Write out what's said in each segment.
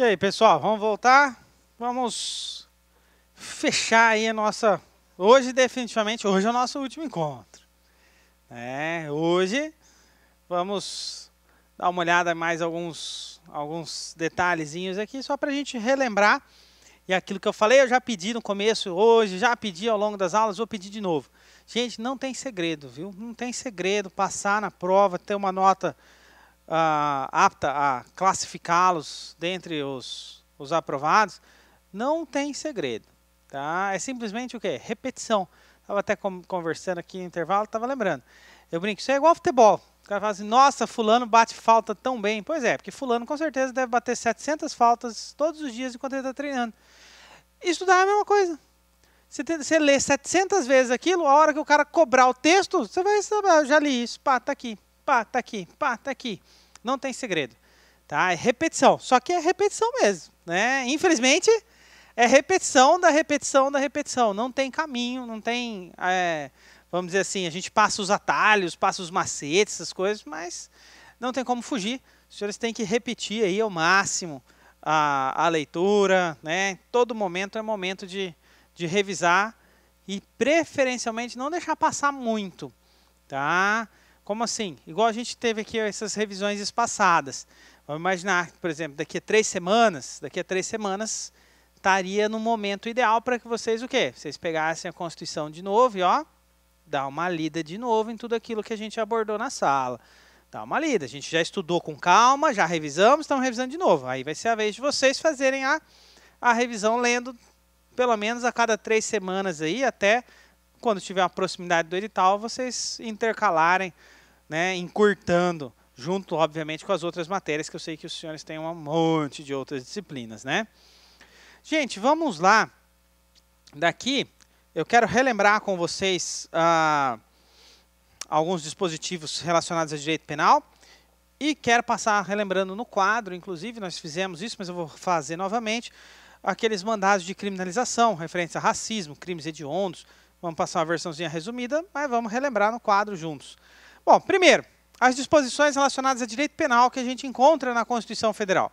E aí, pessoal, vamos voltar? Vamos fechar aí a nossa. Hoje, definitivamente, hoje é o nosso último encontro. É, hoje vamos dar uma olhada mais alguns alguns detalhezinhos aqui só para a gente relembrar e aquilo que eu falei eu já pedi no começo hoje já pedi ao longo das aulas vou pedir de novo gente não tem segredo viu não tem segredo passar na prova ter uma nota apta a classificá-los dentre os, os aprovados, não tem segredo. Tá? É simplesmente o que? Repetição. Estava até conversando aqui no intervalo, estava lembrando. Eu brinco, isso é igual futebol. O cara fala assim, nossa, fulano bate falta tão bem. Pois é, porque fulano com certeza deve bater 700 faltas todos os dias enquanto ele está treinando. Estudar é a mesma coisa. Você, tem, você lê 700 vezes aquilo, a hora que o cara cobrar o texto, você vai saber, ah, já li isso, pá, tá aqui, pá, tá aqui, pá, tá aqui. Não tem segredo. Tá? É repetição. Só que é repetição mesmo. Né? Infelizmente, é repetição da repetição da repetição. Não tem caminho, não tem. É, vamos dizer assim, a gente passa os atalhos, passa os macetes, essas coisas, mas não tem como fugir. Os senhores têm que repetir aí ao máximo a, a leitura, né? Todo momento é momento de, de revisar e preferencialmente não deixar passar muito, tá? Como assim? Igual a gente teve aqui essas revisões espaçadas. Vamos imaginar, por exemplo, daqui a três semanas, daqui a três semanas estaria no momento ideal para que vocês o quê? Vocês pegassem a Constituição de novo e ó, dá uma lida de novo em tudo aquilo que a gente abordou na sala. Dá uma lida. A gente já estudou com calma, já revisamos, estamos revisando de novo. Aí vai ser a vez de vocês fazerem a, a revisão lendo pelo menos a cada três semanas aí até quando tiver a proximidade do edital, vocês intercalarem, né, encurtando, junto, obviamente, com as outras matérias, que eu sei que os senhores têm um monte de outras disciplinas, né? Gente, vamos lá. Daqui, eu quero relembrar com vocês ah, alguns dispositivos relacionados a direito penal e quero passar relembrando no quadro, inclusive, nós fizemos isso, mas eu vou fazer novamente, aqueles mandados de criminalização referentes a racismo, crimes hediondos, Vamos passar uma versãozinha resumida, mas vamos relembrar no quadro juntos. Bom, primeiro, as disposições relacionadas a direito penal que a gente encontra na Constituição Federal.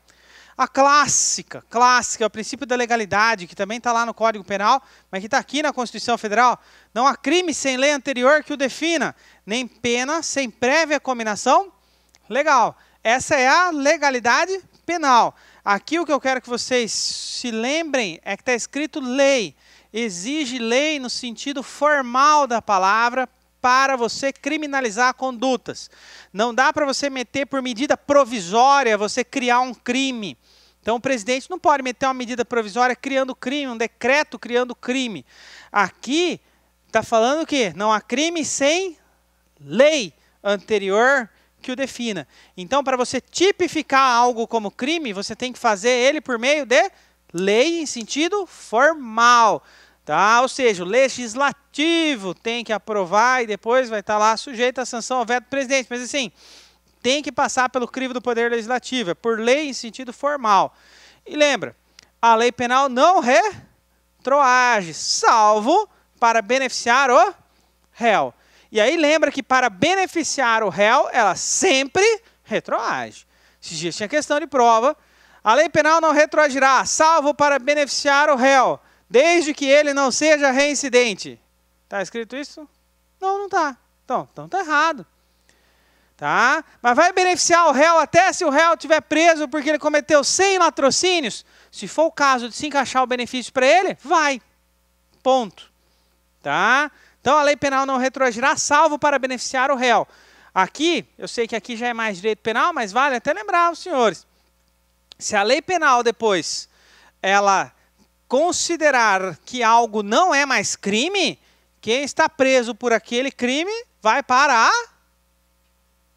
A clássica, clássica, é o princípio da legalidade, que também está lá no Código Penal, mas que está aqui na Constituição Federal. Não há crime sem lei anterior que o defina, nem pena sem prévia combinação legal. Essa é a legalidade penal. Aqui o que eu quero que vocês se lembrem é que está escrito lei exige lei no sentido formal da palavra para você criminalizar condutas. Não dá para você meter por medida provisória, você criar um crime. Então o presidente não pode meter uma medida provisória criando crime, um decreto criando crime. Aqui está falando que não há crime sem lei anterior que o defina. Então, para você tipificar algo como crime, você tem que fazer ele por meio de lei em sentido formal. Tá? Ou seja, o legislativo tem que aprovar e depois vai estar tá lá sujeito à sanção ao veto do presidente. Mas assim, tem que passar pelo crivo do Poder Legislativo, é por lei em sentido formal. E lembra, a lei penal não retroage, salvo para beneficiar o réu. E aí lembra que para beneficiar o réu, ela sempre retroage. Se tinha questão de prova, a lei penal não retroagirá, salvo para beneficiar o réu desde que ele não seja reincidente. Está escrito isso? Não, não está. Então, então está errado. Tá? Mas vai beneficiar o réu até se o réu tiver preso porque ele cometeu 100 latrocínios? Se for o caso de se encaixar o benefício para ele, vai. Ponto. Tá? Então a lei penal não retroagirá, salvo para beneficiar o réu. Aqui, eu sei que aqui já é mais direito penal, mas vale até lembrar os senhores. Se a lei penal depois ela considerar que algo não é mais crime, quem está preso por aquele crime vai para a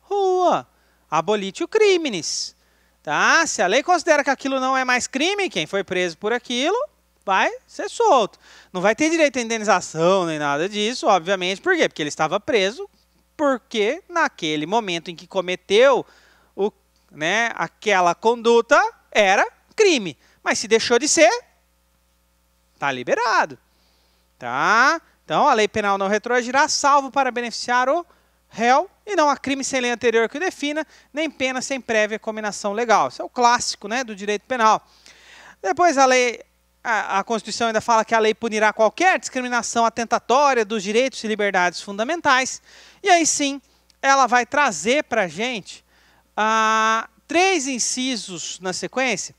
rua. o crimes, Tá? Se a lei considera que aquilo não é mais crime, quem foi preso por aquilo vai ser solto. Não vai ter direito à indenização nem nada disso, obviamente. Por quê? Porque ele estava preso, porque naquele momento em que cometeu o, né, aquela conduta era crime. Mas se deixou de ser, Está liberado. Tá? Então, a lei penal não retroagirá, salvo para beneficiar o réu, e não há crime sem lei anterior que o defina, nem pena sem prévia combinação legal. Isso é o clássico né, do direito penal. Depois, a lei a, Constituição ainda fala que a lei punirá qualquer discriminação atentatória dos direitos e liberdades fundamentais. E aí sim, ela vai trazer para a gente ah, três incisos na sequência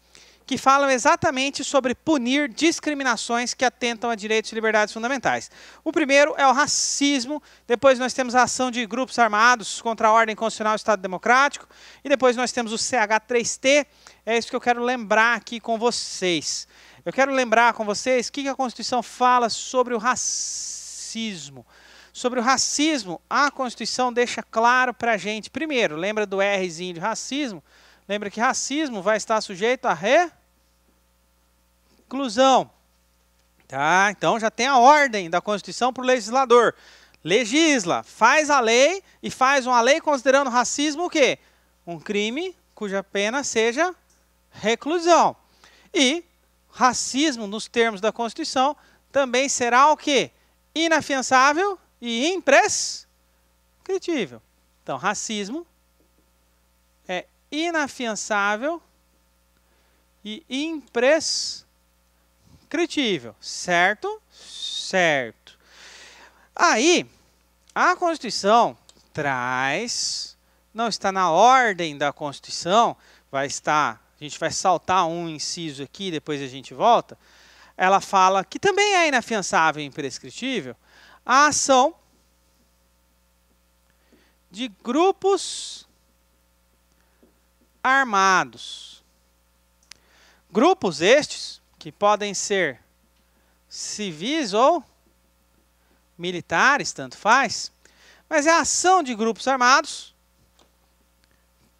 que falam exatamente sobre punir discriminações que atentam a direitos e liberdades fundamentais. O primeiro é o racismo, depois nós temos a ação de grupos armados contra a ordem constitucional do Estado Democrático, e depois nós temos o CH3T, é isso que eu quero lembrar aqui com vocês. Eu quero lembrar com vocês o que a Constituição fala sobre o racismo. Sobre o racismo, a Constituição deixa claro para a gente, primeiro, lembra do Rzinho de racismo? Lembra que racismo vai estar sujeito a re inclusão. Tá? Então já tem a ordem da Constituição para o legislador. Legisla, faz a lei e faz uma lei considerando racismo o quê? Um crime cuja pena seja reclusão. E racismo, nos termos da Constituição, também será o quê? Inafiançável e imprescritível. Então, racismo é inafiançável e imprescritível critível, certo? Certo. Aí, a Constituição traz, não está na ordem da Constituição, vai estar, a gente vai saltar um inciso aqui, depois a gente volta. Ela fala que também é inafiançável e imprescritível a ação de grupos armados. Grupos estes que podem ser civis ou militares, tanto faz, mas é a ação de grupos armados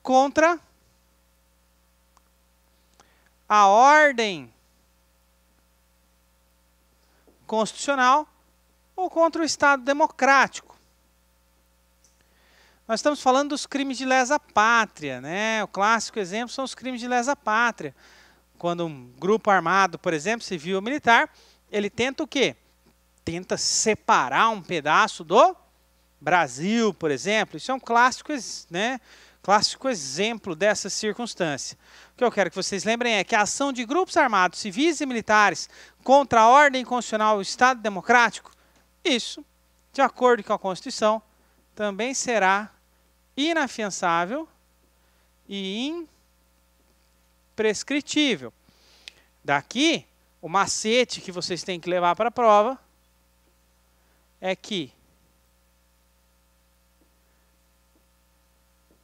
contra a ordem constitucional ou contra o Estado democrático. Nós estamos falando dos crimes de lesa pátria, né? O clássico exemplo são os crimes de lesa pátria quando um grupo armado, por exemplo, civil ou militar, ele tenta o quê? Tenta separar um pedaço do Brasil, por exemplo. Isso é um clássico, né? clássico exemplo dessa circunstância. O que eu quero que vocês lembrem é que a ação de grupos armados, civis e militares contra a ordem constitucional e o Estado democrático, isso, de acordo com a Constituição, também será inafiançável e in prescritível. Daqui, o macete que vocês têm que levar para a prova é que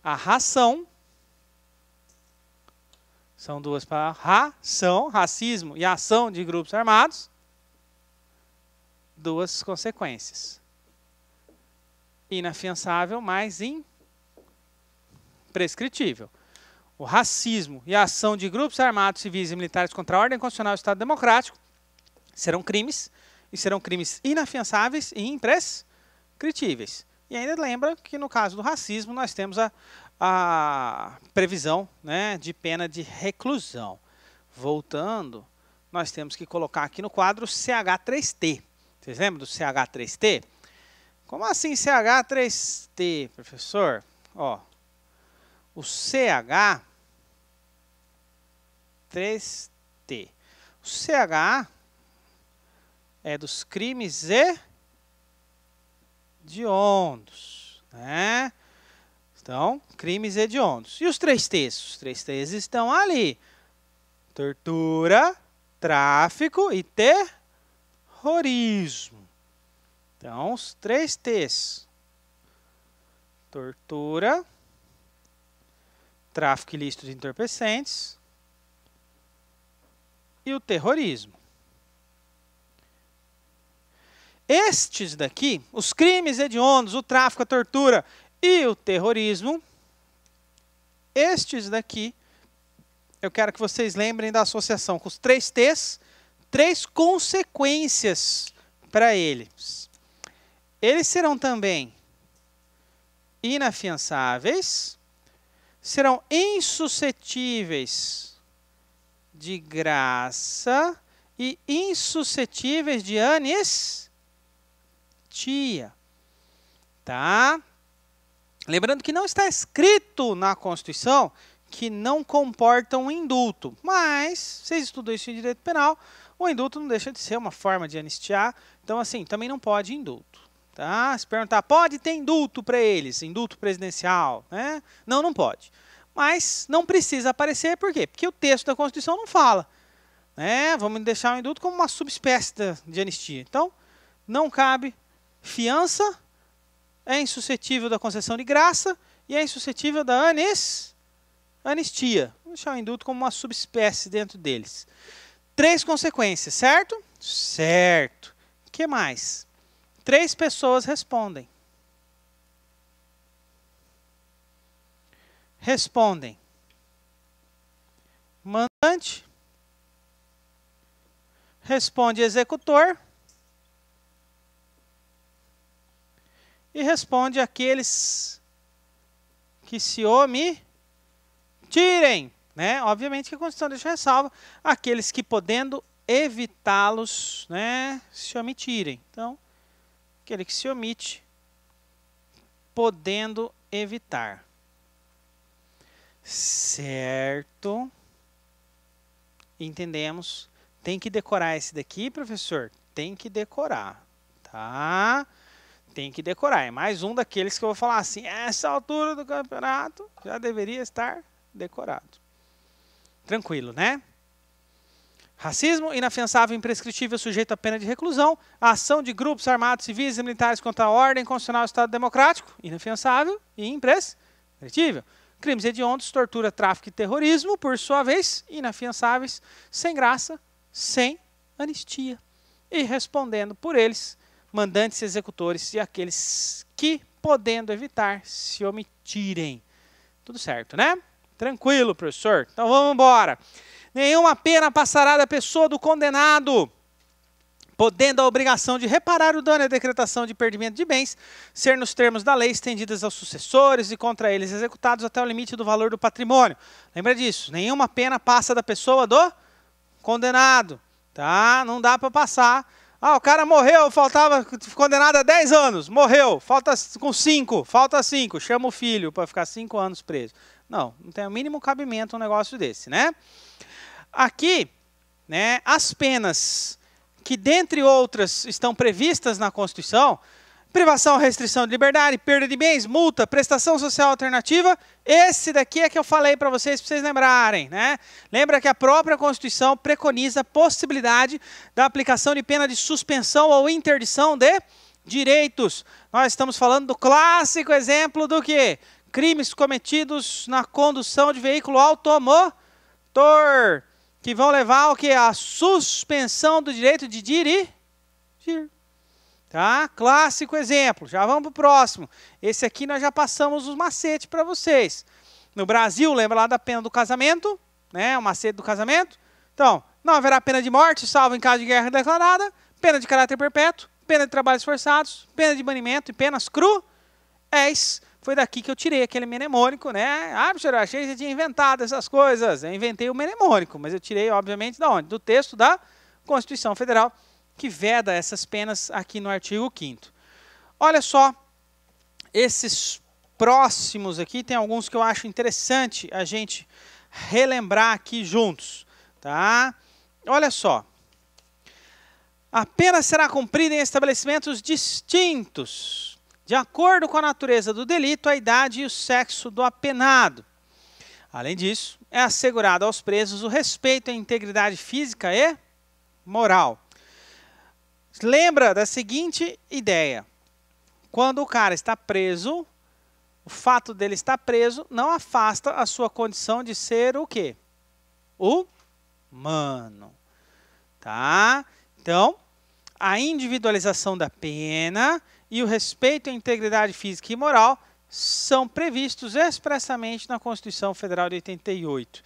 a ração são duas para ração, racismo e ação de grupos armados, duas consequências. Inafiançável, mas imprescritível o racismo e a ação de grupos armados, civis e militares contra a ordem constitucional do Estado Democrático serão crimes, e serão crimes inafiançáveis e imprescritíveis. E ainda lembra que no caso do racismo nós temos a, a previsão né, de pena de reclusão. Voltando, nós temos que colocar aqui no quadro CH3T. Vocês lembram do CH3T? Como assim CH3T, professor? Ó, o CH 3T. O CH é dos crimes ondos, né? Então, crimes hediondos. E os três T's? Os três T's estão ali. Tortura, tráfico e terrorismo. Então, os três T's. Tortura, tráfico ilícito de entorpecentes e o terrorismo. Estes daqui, os crimes hediondos, o tráfico, a tortura e o terrorismo, estes daqui, eu quero que vocês lembrem da associação com os três T's, três consequências para eles. Eles serão também inafiançáveis, serão insuscetíveis de graça e insuscetíveis de anistia. Tá? Lembrando que não está escrito na Constituição que não comportam um indulto, mas vocês estudam isso em direito penal, o indulto não deixa de ser uma forma de anistiar, então assim, também não pode indulto. Tá? Se perguntar, pode ter indulto para eles, indulto presidencial, né? Não, não pode mas não precisa aparecer, por quê? Porque o texto da Constituição não fala. Né? Vamos deixar o indulto como uma subespécie de anistia. Então, não cabe fiança, é insuscetível da concessão de graça e é insuscetível da anis, anistia. Vamos deixar o indulto como uma subespécie dentro deles. Três consequências, certo? Certo. O que mais? Três pessoas respondem. respondem: mandante, responde executor e responde aqueles que se omitirem. Né? Obviamente que a Constituição deixa ressalva aqueles que podendo evitá-los, né, se omitirem. Então, aquele que se omite podendo evitar. Certo. Entendemos. Tem que decorar esse daqui, professor? Tem que decorar, tá? Tem que decorar. É mais um daqueles que eu vou falar assim, essa altura do campeonato já deveria estar decorado. Tranquilo, né? Racismo inafiançável, imprescritível, sujeito à pena de reclusão. A ação de grupos armados, civis e militares contra a ordem constitucional do Estado Democrático, inafiançável e imprescritível. Crimes hediondos, tortura, tráfico e terrorismo, por sua vez, inafiançáveis, sem graça, sem anistia. E respondendo por eles, mandantes, executores e aqueles que, podendo evitar, se omitirem. Tudo certo, né? Tranquilo, professor. Então vamos embora. Nenhuma pena passará da pessoa do condenado podendo a obrigação de reparar o dano e a decretação de perdimento de bens ser nos termos da lei estendidas aos sucessores e contra eles executados até o limite do valor do patrimônio. Lembra disso, nenhuma pena passa da pessoa do condenado, tá? Não dá para passar. Ah, o cara morreu, faltava condenado a 10 anos, morreu, falta com 5, falta 5, chama o filho para ficar 5 anos preso. Não, não tem o mínimo cabimento um negócio desse, né? Aqui, né, as penas que, dentre outras, estão previstas na Constituição, privação, restrição de liberdade, perda de bens, multa, prestação social alternativa. Esse daqui é que eu falei para vocês, para vocês lembrarem, né? Lembra que a própria Constituição preconiza a possibilidade da aplicação de pena de suspensão ou interdição de direitos. Nós estamos falando do clássico exemplo do que? Crimes cometidos na condução de veículo automotor que vão levar ao que? A suspensão do direito de dirigir. Tá? Clássico exemplo. Já vamos para o próximo. Esse aqui nós já passamos os macetes para vocês. No Brasil, lembra lá da pena do casamento? Né? O macete do casamento? Então, não haverá pena de morte, salvo em caso de guerra declarada, pena de caráter perpétuo, pena de trabalhos forçados, pena de banimento e penas cruéis foi daqui que eu tirei aquele mnemônico, né? Ah, professor, eu achei que você tinha inventado essas coisas. Eu inventei o mnemônico, mas eu tirei, obviamente, da onde? Do texto da Constituição Federal, que veda essas penas aqui no artigo 5 Olha só, esses próximos aqui, tem alguns que eu acho interessante a gente relembrar aqui juntos, tá? Olha só. A pena será cumprida em estabelecimentos distintos de acordo com a natureza do delito, a idade e o sexo do apenado. Além disso, é assegurado aos presos o respeito à integridade física e moral. Lembra da seguinte ideia: quando o cara está preso, o fato dele estar preso não afasta a sua condição de ser o quê? Humano. Tá? Então, a individualização da pena e o respeito à integridade física e moral são previstos expressamente na Constituição Federal de 88.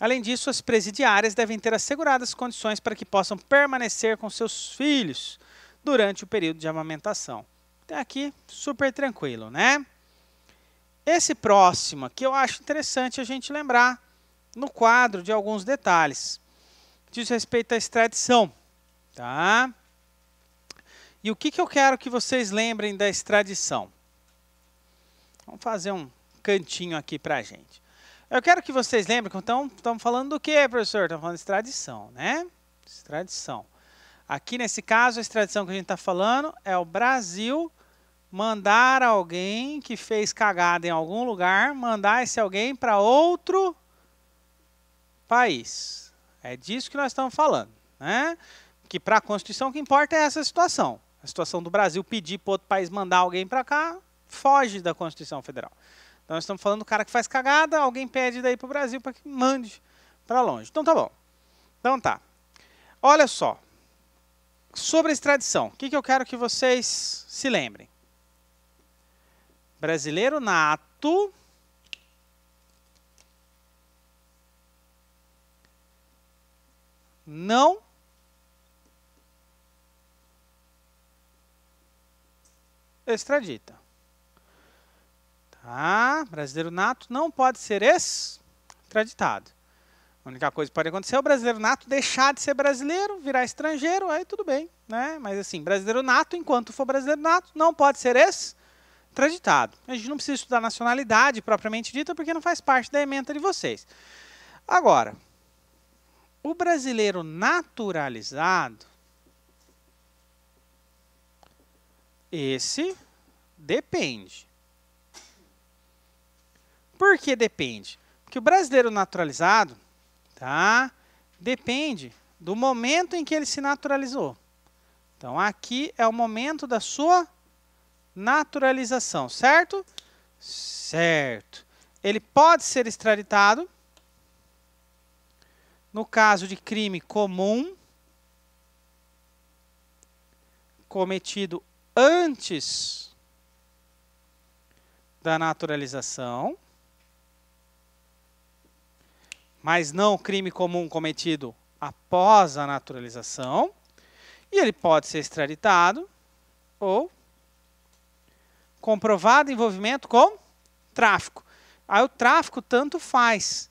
Além disso, as presidiárias devem ter asseguradas condições para que possam permanecer com seus filhos durante o período de amamentação. Até aqui, super tranquilo, né? Esse próximo que eu acho interessante a gente lembrar no quadro de alguns detalhes. Diz respeito à extradição, tá? E o que, que eu quero que vocês lembrem da extradição? Vamos fazer um cantinho aqui para a gente. Eu quero que vocês lembrem, então, estamos falando do que, professor? Estamos falando de extradição, né? Extradição. Aqui, nesse caso, a extradição que a gente está falando é o Brasil mandar alguém que fez cagada em algum lugar, mandar esse alguém para outro país. É disso que nós estamos falando, né? Que para a Constituição o que importa é essa situação a situação do Brasil, pedir para outro país mandar alguém para cá, foge da Constituição Federal. Então nós estamos falando do cara que faz cagada, alguém pede daí para o Brasil para que mande para longe. Então tá bom. Então tá. Olha só. Sobre extradição, o que, que eu quero que vocês se lembrem? Brasileiro nato não extradita. Tá? Brasileiro nato não pode ser extraditado. A única coisa que pode acontecer é o brasileiro nato deixar de ser brasileiro, virar estrangeiro, aí tudo bem, né? Mas assim, brasileiro nato, enquanto for brasileiro nato, não pode ser extraditado. A gente não precisa estudar nacionalidade propriamente dita, porque não faz parte da emenda de vocês. Agora, o brasileiro naturalizado Esse depende. Por que depende? Porque o brasileiro naturalizado, tá? Depende do momento em que ele se naturalizou. Então aqui é o momento da sua naturalização, certo? Certo. Ele pode ser extraditado no caso de crime comum cometido antes da naturalização, mas não crime comum cometido após a naturalização, e ele pode ser extraditado ou comprovado envolvimento com tráfico. Aí o tráfico tanto faz.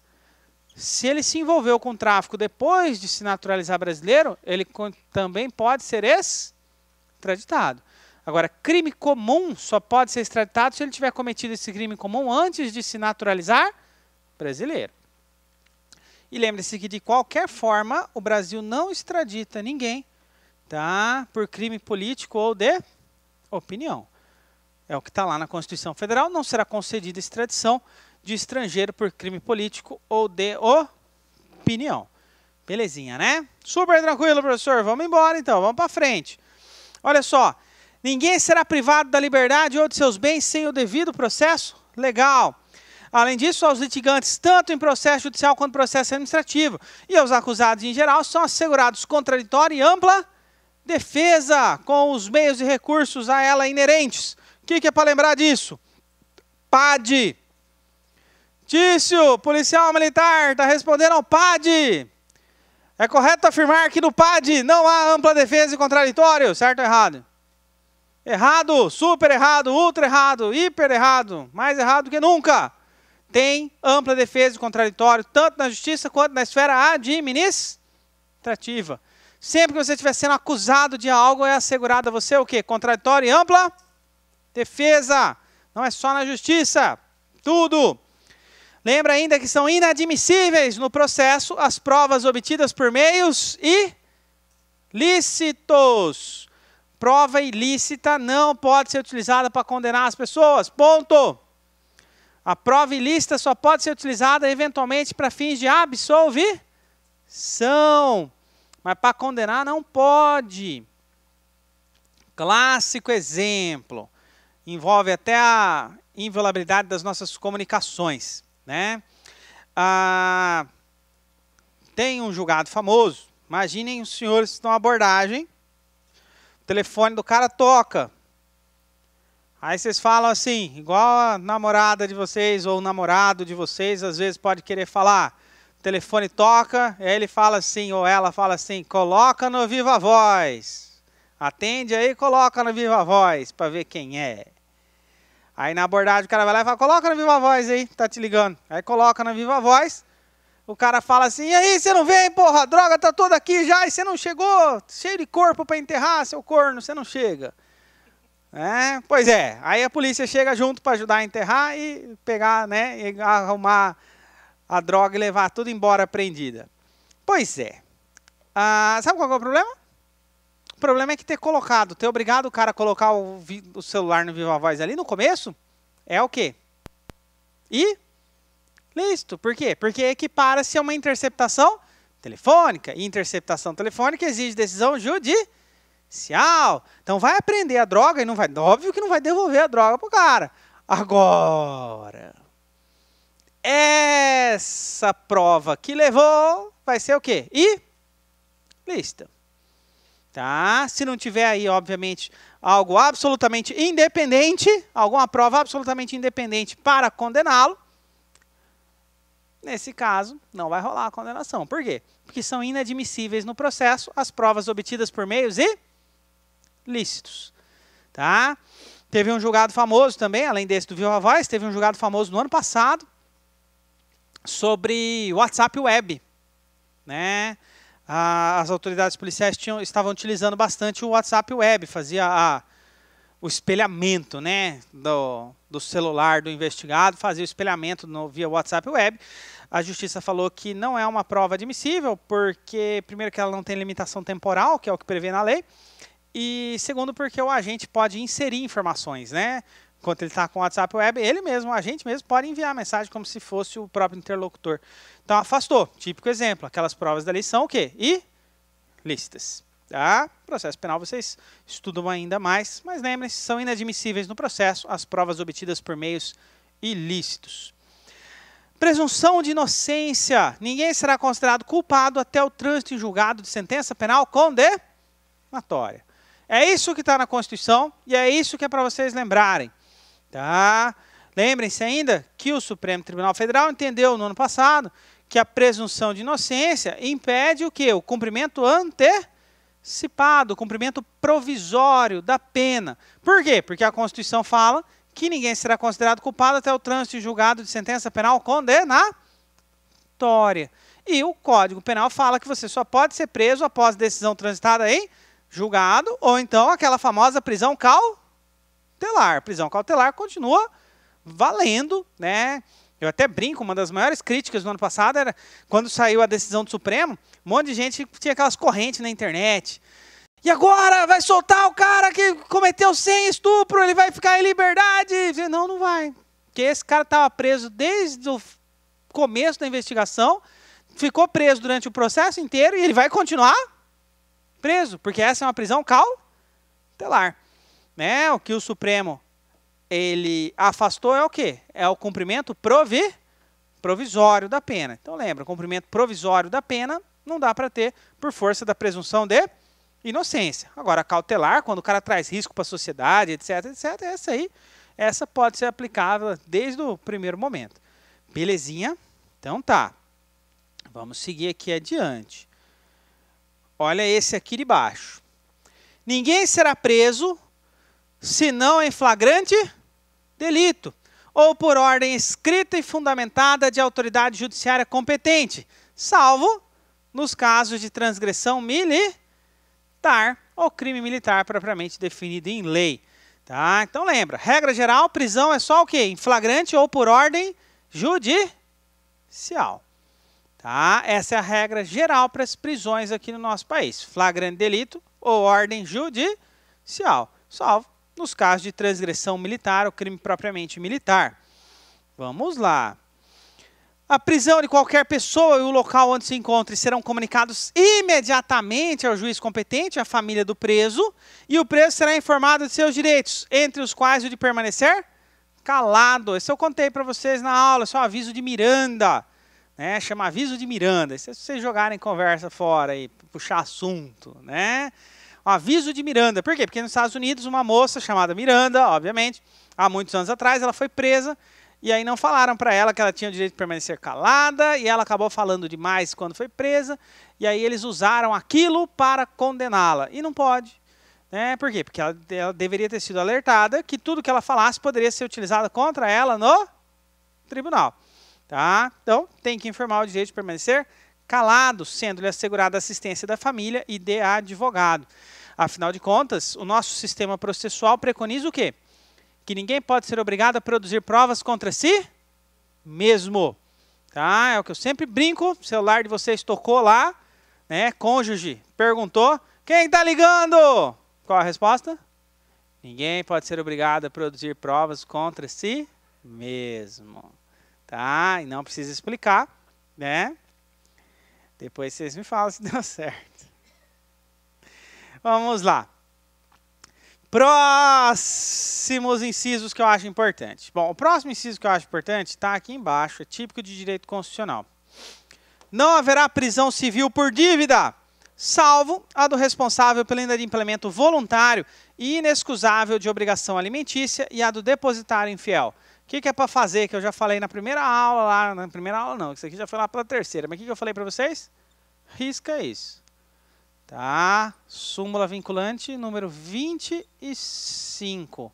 Se ele se envolveu com tráfico depois de se naturalizar brasileiro, ele também pode ser extraditado. Agora, crime comum só pode ser extraditado se ele tiver cometido esse crime comum antes de se naturalizar brasileiro. E lembre-se que, de qualquer forma, o Brasil não extradita ninguém tá? por crime político ou de opinião. É o que está lá na Constituição Federal. Não será concedida extradição de estrangeiro por crime político ou de opinião. Belezinha, né? Super tranquilo, professor. Vamos embora então, vamos para frente. Olha só. Ninguém será privado da liberdade ou de seus bens sem o devido processo legal. Além disso, aos litigantes, tanto em processo judicial quanto processo administrativo, e aos acusados em geral, são assegurados contraditória e ampla defesa com os meios e recursos a ela inerentes. O que, que é para lembrar disso? PAD. Tício, policial militar, está respondendo ao PAD. É correto afirmar que no PAD não há ampla defesa e contraditório, certo ou errado? Errado, super errado, ultra errado, hiper errado, mais errado que nunca. Tem ampla defesa de contraditório, tanto na justiça quanto na esfera administrativa. Sempre que você estiver sendo acusado de algo, é assegurado a você o quê? Contraditório e ampla defesa. Não é só na justiça. Tudo. Lembra ainda que são inadmissíveis no processo as provas obtidas por meios ilícitos prova ilícita não pode ser utilizada para condenar as pessoas. Ponto. A prova ilícita só pode ser utilizada eventualmente para fins de absolvição, mas para condenar não pode. Clássico exemplo. Envolve até a inviolabilidade das nossas comunicações, né? Ah, tem um julgado famoso. Imaginem os senhores que estão abordagem telefone do cara toca. Aí vocês falam assim, igual a namorada de vocês ou o namorado de vocês, às vezes pode querer falar. O telefone toca, aí ele fala assim, ou ela fala assim, coloca no Viva Voz. Atende aí, coloca no Viva Voz para ver quem é. Aí na abordagem o cara vai lá e fala, coloca no Viva Voz aí, tá te ligando. Aí coloca no Viva Voz, o cara fala assim: e aí, você não vem, porra? A droga tá toda aqui já e você não chegou, cheio de corpo para enterrar, seu corno, você não chega. É, pois é, aí a polícia chega junto para ajudar a enterrar e pegar, né, e arrumar a droga e levar tudo embora apreendida. Pois é. Ah, sabe qual é o problema? O problema é que ter colocado, ter obrigado o cara a colocar o, o celular no Viva Voz ali no começo é o quê? E listo Por quê? Porque equipara-se a uma interceptação telefônica. E interceptação telefônica exige decisão judicial. Então vai aprender a droga e não vai. Óbvio que não vai devolver a droga pro cara. Agora, essa prova que levou vai ser o quê? E lista. Tá? Se não tiver aí, obviamente, algo absolutamente independente, alguma prova absolutamente independente para condená-lo, Nesse caso, não vai rolar a condenação. Por quê? Porque são inadmissíveis no processo as provas obtidas por meios e lícitos. Tá? Teve um julgado famoso também, além desse do Viva Voz, teve um julgado famoso no ano passado sobre WhatsApp Web. Né? as autoridades policiais tinham, estavam utilizando bastante o WhatsApp Web, fazia a o espelhamento né, do, do celular do investigado, fazia o espelhamento no, via WhatsApp Web. A justiça falou que não é uma prova admissível, porque, primeiro, que ela não tem limitação temporal, que é o que prevê na lei, e, segundo, porque o agente pode inserir informações, né? Enquanto ele está com o WhatsApp Web, ele mesmo, o agente mesmo, pode enviar a mensagem como se fosse o próprio interlocutor. Então, afastou. Típico exemplo. Aquelas provas da lei são o quê? lícitas. Tá? Processo penal vocês estudam ainda mais, mas lembrem-se, são inadmissíveis no processo as provas obtidas por meios ilícitos. Presunção de inocência. Ninguém será considerado culpado até o trânsito em julgado de sentença penal condenatória. É isso que está na Constituição e é isso que é para vocês lembrarem. Tá? Lembrem-se ainda que o Supremo Tribunal Federal entendeu no ano passado que a presunção de inocência impede o que? O cumprimento ante antecipado, o cumprimento provisório da pena. Por quê? Porque a Constituição fala que ninguém será considerado culpado até o trânsito em julgado de sentença penal condenatória. E o Código Penal fala que você só pode ser preso após decisão transitada em julgado ou então aquela famosa prisão cautelar. Prisão cautelar continua valendo, né? Eu até brinco, uma das maiores críticas do ano passado era quando saiu a decisão do Supremo, um monte de gente tinha aquelas correntes na internet. E agora vai soltar o cara que cometeu sem estupro, ele vai ficar em liberdade. Não, não vai. Porque esse cara estava preso desde o começo da investigação, ficou preso durante o processo inteiro e ele vai continuar preso, porque essa é uma prisão cautelar. Né? O que o Supremo ele afastou é o quê? É o cumprimento provi provisório da pena. Então lembra, cumprimento provisório da pena não dá para ter por força da presunção de inocência. Agora, cautelar, quando o cara traz risco para a sociedade, etc, etc, essa aí, essa pode ser aplicável desde o primeiro momento. Belezinha? Então tá. Vamos seguir aqui adiante. Olha esse aqui de baixo. Ninguém será preso senão em flagrante delito ou por ordem escrita e fundamentada de autoridade judiciária competente, salvo nos casos de transgressão militar ou crime militar propriamente definido em lei. Tá? Então lembra, regra geral, prisão é só o quê? Em flagrante ou por ordem judicial. Tá? Essa é a regra geral para as prisões aqui no nosso país. Flagrante delito ou ordem judicial, salvo nos casos de transgressão militar ou crime propriamente militar. Vamos lá. A prisão de qualquer pessoa e o local onde se encontre serão comunicados imediatamente ao juiz competente, à família do preso, e o preso será informado de seus direitos, entre os quais o de permanecer calado. Isso eu contei para vocês na aula, isso é o aviso de Miranda. Né? Chama aviso de Miranda. Isso é se vocês jogarem conversa fora e puxar assunto, né? O aviso de Miranda. Por quê? Porque nos Estados Unidos, uma moça chamada Miranda, obviamente, há muitos anos atrás, ela foi presa e aí não falaram para ela que ela tinha o direito de permanecer calada e ela acabou falando demais quando foi presa. E aí eles usaram aquilo para condená-la. E não pode. Né? Por quê? Porque ela, ela, deveria ter sido alertada que tudo que ela falasse poderia ser utilizado contra ela no tribunal. Tá? Então, tem que informar o direito de permanecer calado, sendo-lhe assegurada a assistência da família e de advogado. Afinal de contas, o nosso sistema processual preconiza o quê? que ninguém pode ser obrigado a produzir provas contra si mesmo. Tá? É o que eu sempre brinco. O celular de vocês tocou lá, né? Cônjuge perguntou: quem está ligando? Qual a resposta? Ninguém pode ser obrigado a produzir provas contra si mesmo. Tá? E não precisa explicar, né? Depois vocês me falam se deu certo. Vamos lá. Próximos incisos que eu acho importante. Bom, o próximo inciso que eu acho importante está aqui embaixo, é típico de direito constitucional. Não haverá prisão civil por dívida, salvo a do responsável pelo inadimplemento voluntário e inexcusável de obrigação alimentícia e a do depositário infiel. O que, que é para fazer? Que eu já falei na primeira aula lá, na primeira aula não, isso aqui já foi lá pela terceira, mas o que, que eu falei para vocês? Risca isso. Tá? Súmula vinculante número 25.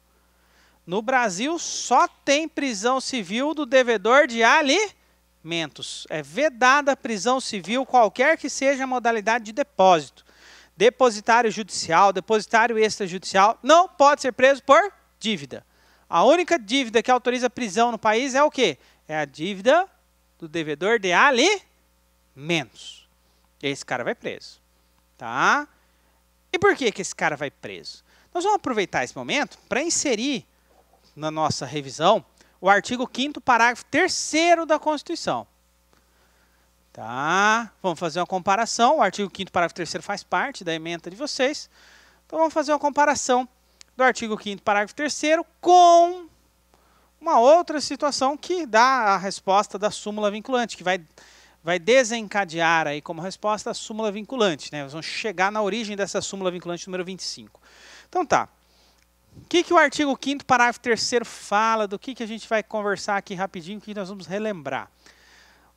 No Brasil só tem prisão civil do devedor de alimentos. É vedada a prisão civil, qualquer que seja a modalidade de depósito. Depositário judicial, depositário extrajudicial, não pode ser preso por dívida. A única dívida que autoriza prisão no país é o quê? É a dívida do devedor de alimentos. Esse cara vai preso. Tá? E por que, que esse cara vai preso? Nós vamos aproveitar esse momento para inserir na nossa revisão o artigo 5 parágrafo 3 da Constituição. Tá? Vamos fazer uma comparação. O artigo 5 parágrafo 3 faz parte da emenda de vocês. Então vamos fazer uma comparação do artigo 5 parágrafo 3 com uma outra situação que dá a resposta da súmula vinculante, que vai vai desencadear aí como resposta a súmula vinculante, né? Nós vamos chegar na origem dessa súmula vinculante número 25. Então tá. O que, que o artigo 5 parágrafo 3 fala, do que, que a gente vai conversar aqui rapidinho, que nós vamos relembrar.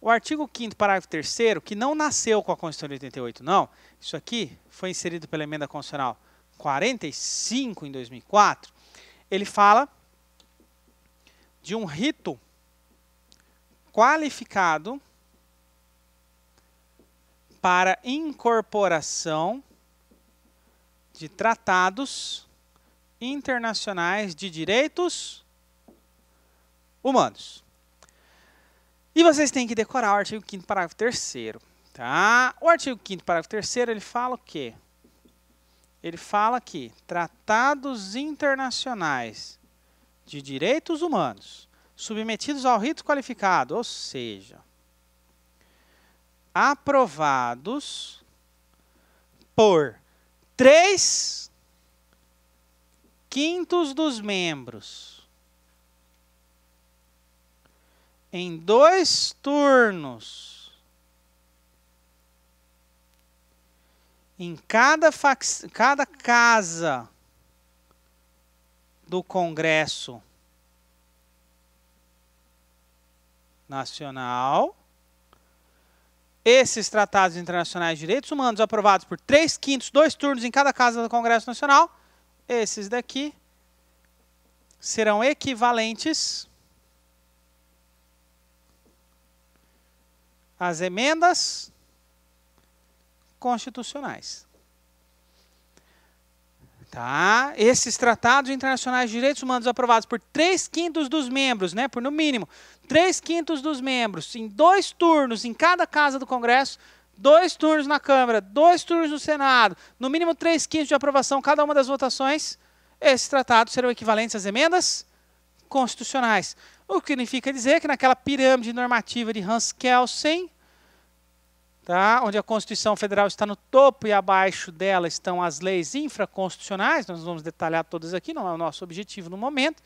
O artigo 5 parágrafo 3 que não nasceu com a Constituição de 88, não, isso aqui foi inserido pela emenda constitucional 45 em 2004, ele fala de um rito qualificado para incorporação de tratados internacionais de direitos humanos. E vocês têm que decorar o artigo 5 parágrafo 3 tá? O artigo 5 parágrafo 3 ele fala o quê? Ele fala que tratados internacionais de direitos humanos submetidos ao rito qualificado, ou seja, aprovados por três quintos dos membros em dois turnos em cada, cada casa do Congresso Nacional. Esses tratados internacionais de direitos humanos, aprovados por três quintos, dois turnos em cada casa do Congresso Nacional, esses daqui serão equivalentes às emendas constitucionais. Tá? Esses tratados internacionais de direitos humanos aprovados por três quintos dos membros, né, por no mínimo três quintos dos membros, em dois turnos em cada casa do Congresso, dois turnos na Câmara, dois turnos no Senado, no mínimo três quintos de aprovação cada uma das votações, esses tratados serão equivalentes às emendas constitucionais. O que significa dizer que naquela pirâmide normativa de Hans Kelsen, tá, onde a Constituição Federal está no topo e abaixo dela estão as leis infraconstitucionais, nós vamos detalhar todas aqui, não é o nosso objetivo no momento,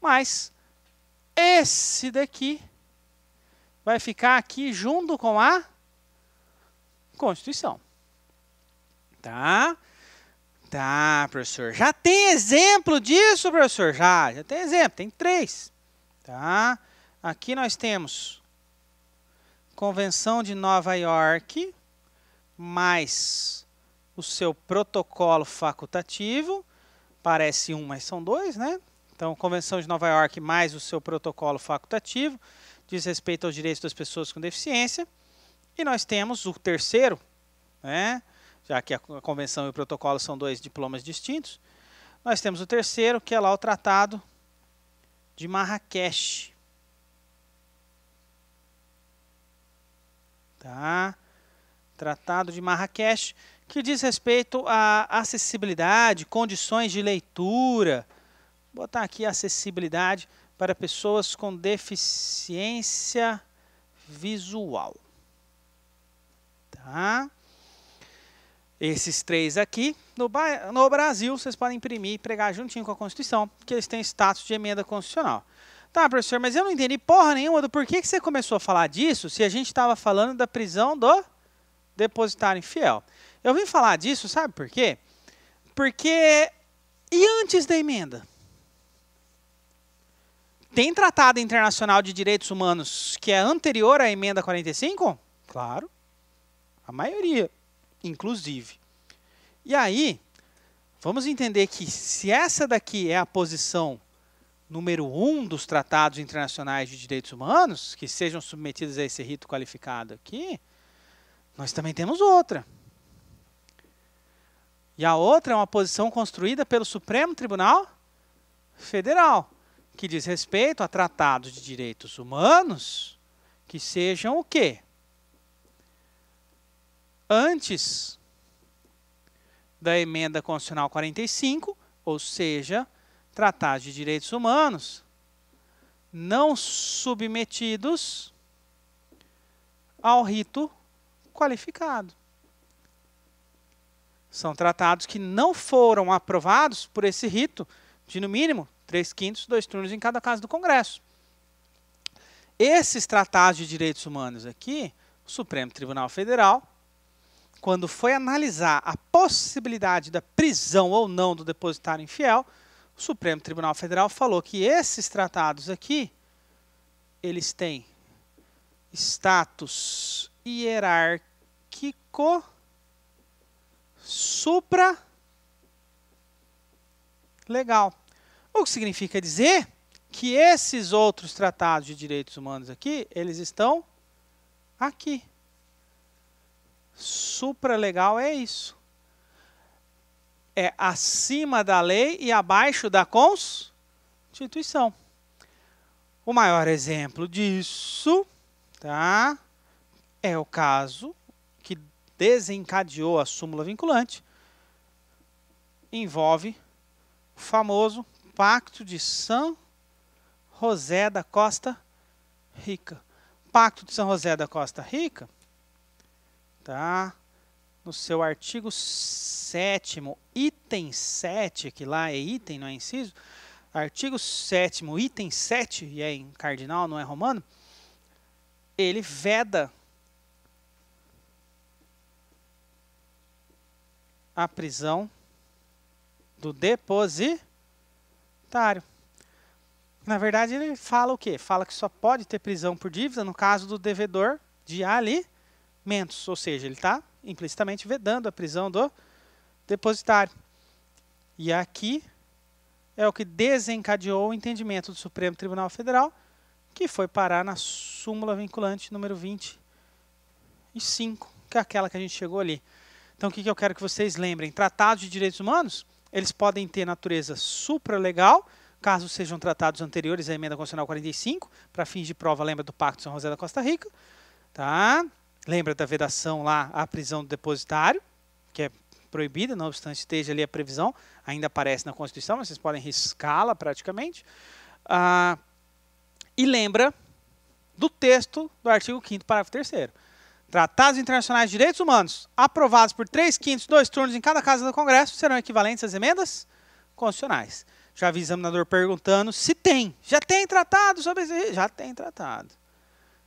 mas esse daqui vai ficar aqui junto com a Constituição. Tá? Tá, professor. Já tem exemplo disso, professor? Já, já tem exemplo. Tem três. Tá? Aqui nós temos Convenção de Nova York, mais o seu protocolo facultativo. Parece um, mas são dois, né? Então, Convenção de Nova York mais o seu protocolo facultativo diz respeito aos direitos das pessoas com deficiência. E nós temos o terceiro, né, já que a Convenção e o protocolo são dois diplomas distintos, nós temos o terceiro, que é lá o Tratado de Marrakech. Tá? Tratado de Marrakech, que diz respeito à acessibilidade, condições de leitura, botar aqui acessibilidade para pessoas com deficiência visual. Tá? Esses três aqui, no, no Brasil, vocês podem imprimir e pregar juntinho com a Constituição, que eles têm status de emenda constitucional. Tá, professor, mas eu não entendi porra nenhuma do porquê que você começou a falar disso se a gente estava falando da prisão do depositário infiel. Eu vim falar disso, sabe por quê? Porque. E antes da emenda? Tem Tratado Internacional de Direitos Humanos que é anterior à emenda 45? Claro. A maioria, inclusive. E aí, vamos entender que se essa daqui é a posição número um dos tratados internacionais de direitos humanos, que sejam submetidos a esse rito qualificado aqui, nós também temos outra. E a outra é uma posição construída pelo Supremo Tribunal Federal que diz respeito a tratados de direitos humanos que sejam o quê? Antes da emenda constitucional 45, ou seja, tratados de direitos humanos não submetidos ao rito qualificado. São tratados que não foram aprovados por esse rito de, no mínimo, três quintos, dois turnos em cada casa do Congresso. Esses tratados de direitos humanos aqui, o Supremo Tribunal Federal, quando foi analisar a possibilidade da prisão ou não do depositário infiel, o Supremo Tribunal Federal falou que esses tratados aqui, eles têm status hierárquico supra legal. O que significa dizer que esses outros tratados de direitos humanos aqui, eles estão aqui. Supralegal é isso. É acima da lei e abaixo da Constituição. O maior exemplo disso, tá? É o caso que desencadeou a súmula vinculante. Envolve o famoso Pacto de São José da Costa Rica. Pacto de São José da Costa Rica, tá? No seu artigo 7 item 7, que lá é item, não é inciso, artigo 7 item 7, e é em cardinal, não é romano, ele veda a prisão do depositário tributário. Na verdade, ele fala o quê? Fala que só pode ter prisão por dívida no caso do devedor de alimentos, ou seja, ele está implicitamente vedando a prisão do depositário. E aqui é o que desencadeou o entendimento do Supremo Tribunal Federal, que foi parar na súmula vinculante número 25, que é aquela que a gente chegou ali. Então, o que, eu quero que vocês lembrem? Tratado de Direitos Humanos eles podem ter natureza supralegal, caso sejam tratados anteriores à emenda constitucional 45, para fins de prova, lembra do Pacto de São José da Costa Rica, tá? Lembra da vedação lá à prisão do depositário, que é proibida, não obstante esteja ali a previsão, ainda aparece na Constituição, mas vocês podem riscá-la praticamente. Ah, e lembra do texto do artigo 5 parágrafo 3 Tratados internacionais de direitos humanos, aprovados por três quintos, dois turnos em cada casa do Congresso, serão equivalentes às emendas constitucionais. Já vi examinador perguntando se tem. Já tem tratado sobre isso? Já tem tratado.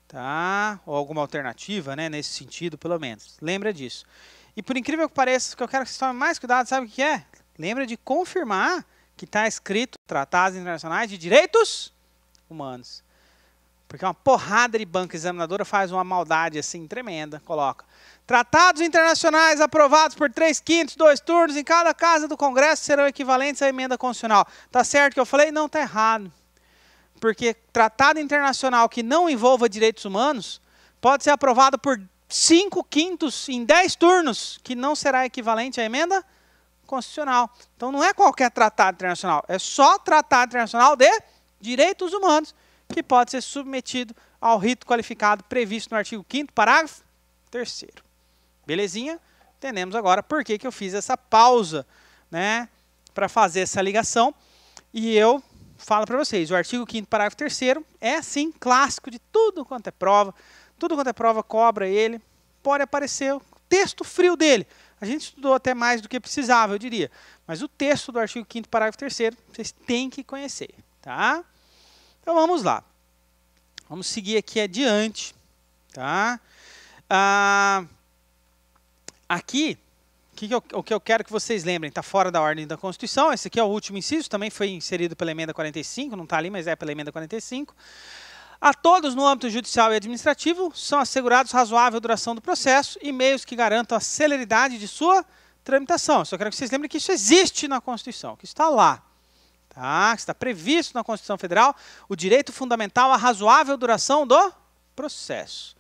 Tá? Ou alguma alternativa, né? Nesse sentido, pelo menos. Lembra disso. E por incrível que pareça, que eu quero que vocês tomem mais cuidado, sabe o que é? Lembra de confirmar que está escrito Tratados Internacionais de Direitos Humanos. Porque uma porrada de banca examinadora faz uma maldade assim tremenda, coloca. Tratados internacionais aprovados por três quintos, dois turnos em cada casa do Congresso serão equivalentes à emenda constitucional. Tá certo que eu falei? Não, tá errado. Porque tratado internacional que não envolva direitos humanos pode ser aprovado por cinco quintos em dez turnos, que não será equivalente à emenda constitucional. Então não é qualquer tratado internacional, é só tratado internacional de direitos humanos que pode ser submetido ao rito qualificado previsto no artigo 5 parágrafo 3 Belezinha? Entendemos agora por que, que eu fiz essa pausa, né, para fazer essa ligação. E eu falo para vocês, o artigo 5 parágrafo 3 é, sim, clássico de tudo quanto é prova. Tudo quanto é prova cobra ele. Pode aparecer o texto frio dele. A gente estudou até mais do que precisava, eu diria. Mas o texto do artigo 5 parágrafo 3 vocês têm que conhecer, tá? Então vamos lá. Vamos seguir aqui adiante. Tá? Ah, aqui, que, eu, o que eu quero que vocês lembrem, está fora da ordem da Constituição. Esse aqui é o último inciso, também foi inserido pela emenda 45, não está ali, mas é pela emenda 45. A todos no âmbito judicial e administrativo são assegurados razoável duração do processo e meios que garantam a celeridade de sua tramitação. Só quero que vocês lembrem que isso existe na Constituição, que está lá. Ah, está previsto na Constituição Federal o direito fundamental à razoável duração do processo.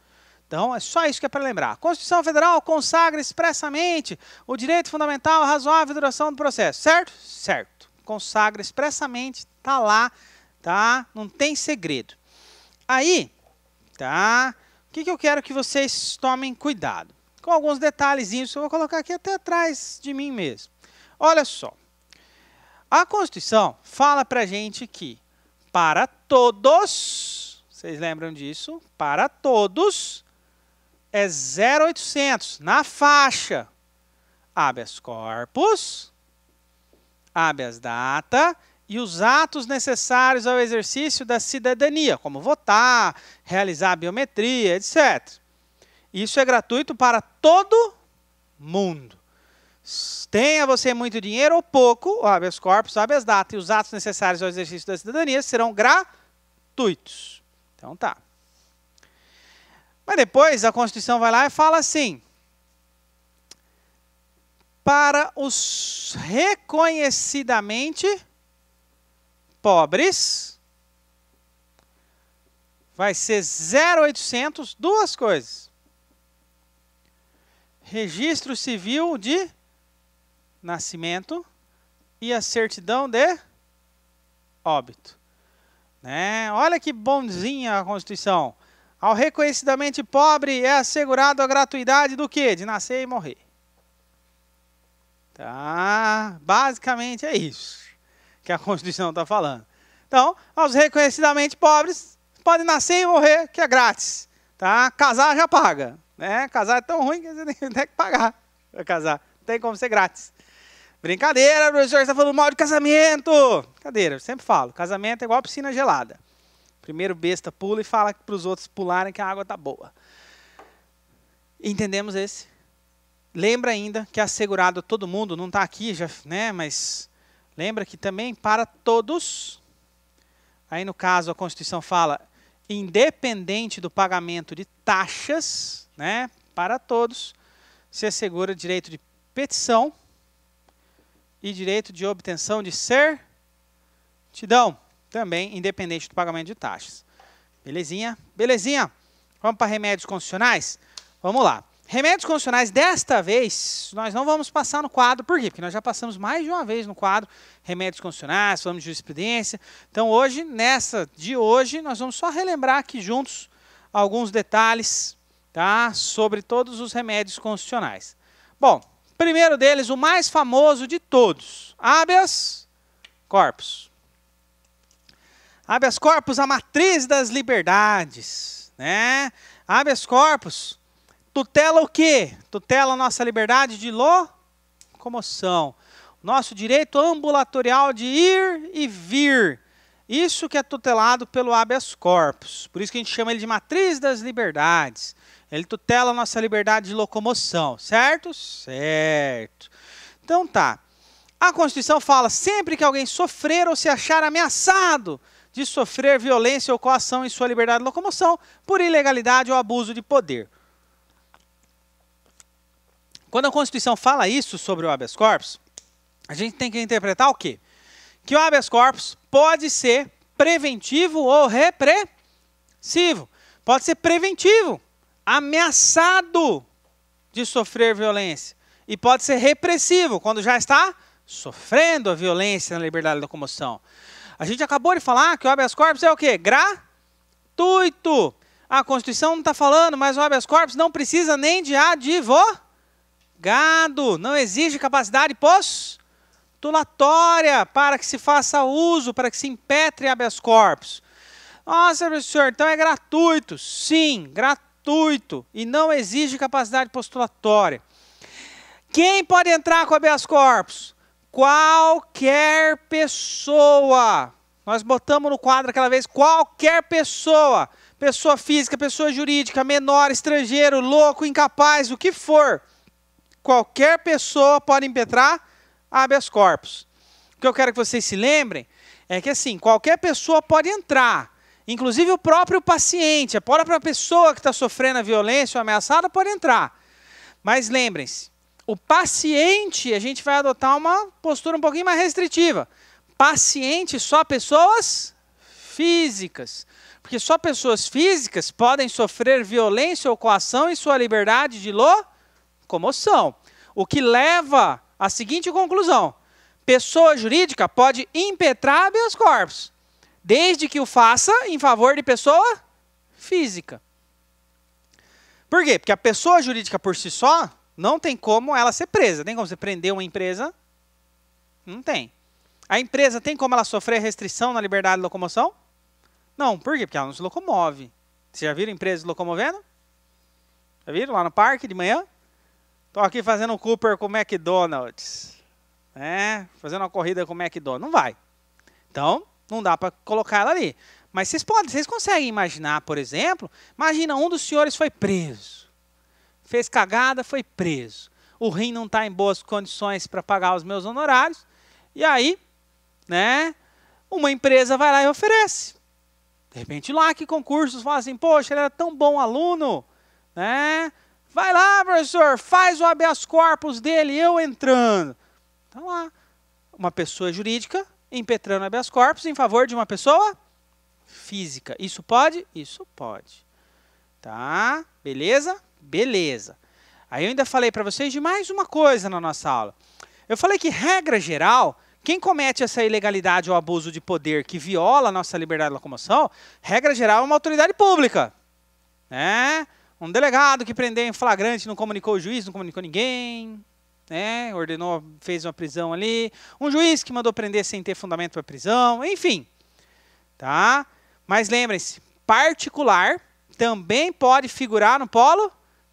Então, é só isso que é para lembrar. A Constituição Federal consagra expressamente o direito fundamental à razoável duração do processo, certo? Certo. Consagra expressamente, tá lá, tá? Não tem segredo. Aí, tá? O que, que eu quero que vocês tomem cuidado? Com alguns detalhezinhos, eu vou colocar aqui até atrás de mim mesmo. Olha só, a Constituição fala para gente que para todos, vocês lembram disso? Para todos é 0,800 na faixa. Habeas corpus, habeas data e os atos necessários ao exercício da cidadania, como votar, realizar biometria, etc. Isso é gratuito para todo mundo. Tenha você muito dinheiro ou pouco, o habeas corpus, o habeas data e os atos necessários ao exercício da cidadania serão gratuitos. Então tá. Mas depois a Constituição vai lá e fala assim: para os reconhecidamente pobres, vai ser 0,800, duas coisas. Registro civil de nascimento e a certidão de óbito. Né? Olha que bonzinha a Constituição. Ao reconhecidamente pobre é assegurado a gratuidade do quê? De nascer e morrer. Tá? Basicamente é isso que a Constituição está falando. Então, aos reconhecidamente pobres podem nascer e morrer, que é grátis. Tá? Casar já paga. Né? Casar é tão ruim que você tem que pagar para casar. Não tem como ser grátis. Brincadeira, professor, você está falando mal de casamento. Brincadeira, eu sempre falo, casamento é igual piscina gelada. Primeiro besta pula e fala para os outros pularem que a água está boa. Entendemos esse? Lembra ainda que é assegurado a todo mundo, não está aqui, já, né? Mas lembra que também para todos. Aí no caso a Constituição fala independente do pagamento de taxas, né? Para todos se assegura direito de petição e direito de obtenção de certidão, também independente do pagamento de taxas. Belezinha? Belezinha? Vamos para remédios constitucionais? Vamos lá. Remédios constitucionais, desta vez, nós não vamos passar no quadro. Por quê? Porque nós já passamos mais de uma vez no quadro remédios constitucionais, falamos de jurisprudência. Então, hoje, nessa de hoje, nós vamos só relembrar aqui juntos alguns detalhes tá? sobre todos os remédios constitucionais. Bom, Primeiro deles, o mais famoso de todos, habeas corpus. Habeas corpus, a matriz das liberdades, né? Habeas corpus tutela o quê? Tutela a nossa liberdade de locomoção, nosso direito ambulatorial de ir e vir. Isso que é tutelado pelo habeas corpus. Por isso que a gente chama ele de matriz das liberdades. Ele tutela a nossa liberdade de locomoção, certo? Certo. Então tá. A Constituição fala sempre que alguém sofrer ou se achar ameaçado de sofrer violência ou coação em sua liberdade de locomoção por ilegalidade ou abuso de poder. Quando a Constituição fala isso sobre o habeas corpus, a gente tem que interpretar o quê? Que o habeas corpus pode ser preventivo ou repressivo. Pode ser preventivo ameaçado de sofrer violência. E pode ser repressivo, quando já está sofrendo a violência na liberdade de locomoção. A gente acabou de falar que o habeas corpus é o quê? Gratuito. A Constituição não está falando, mas o habeas corpus não precisa nem de advogado. Não exige capacidade postulatória para que se faça uso, para que se impetre habeas corpus. Nossa, professor, então é gratuito. Sim, gratuito gratuito e não exige capacidade postulatória. Quem pode entrar com habeas corpus? Qualquer pessoa. Nós botamos no quadro aquela vez qualquer pessoa, pessoa física, pessoa jurídica, menor, estrangeiro, louco, incapaz, o que for. Qualquer pessoa pode impetrar habeas corpus. O que eu quero que vocês se lembrem é que assim, qualquer pessoa pode entrar, Inclusive o próprio paciente, a própria pessoa que está sofrendo a violência ou ameaçada pode entrar. Mas lembrem-se, o paciente, a gente vai adotar uma postura um pouquinho mais restritiva. Paciente só pessoas físicas. Porque só pessoas físicas podem sofrer violência ou coação em sua liberdade de locomoção. O que leva à seguinte conclusão: pessoa jurídica pode impetrar habeas corpus desde que o faça em favor de pessoa física. Por quê? Porque a pessoa jurídica por si só não tem como ela ser presa. Tem como você prender uma empresa? Não tem. A empresa tem como ela sofrer restrição na liberdade de locomoção? Não. Por quê? Porque ela não se locomove. Vocês já viram empresas locomovendo? Já viram lá no parque de manhã? Estou aqui fazendo um Cooper com o McDonald's. né? fazendo uma corrida com o McDonald's. Não vai. Então, não dá para colocar ela ali. Mas vocês podem, vocês conseguem imaginar, por exemplo, imagina um dos senhores foi preso. Fez cagada, foi preso. O rim não está em boas condições para pagar os meus honorários. E aí, né, uma empresa vai lá e oferece. De repente lá que concursos fala assim, poxa, ele era tão bom aluno, né? Vai lá, professor, faz o habeas corpus dele, eu entrando. Então lá, uma pessoa jurídica impetrando habeas corpus em favor de uma pessoa física. Isso pode? Isso pode. Tá? Beleza? Beleza. Aí eu ainda falei para vocês de mais uma coisa na nossa aula. Eu falei que, regra geral, quem comete essa ilegalidade ou abuso de poder que viola a nossa liberdade de locomoção, regra geral, é uma autoridade pública. Né? Um delegado que prendeu em flagrante não comunicou o juiz, não comunicou ninguém né? Ordenou, fez uma prisão ali. Um juiz que mandou prender sem ter fundamento para prisão, enfim. Tá? Mas lembrem-se, particular também pode figurar no polo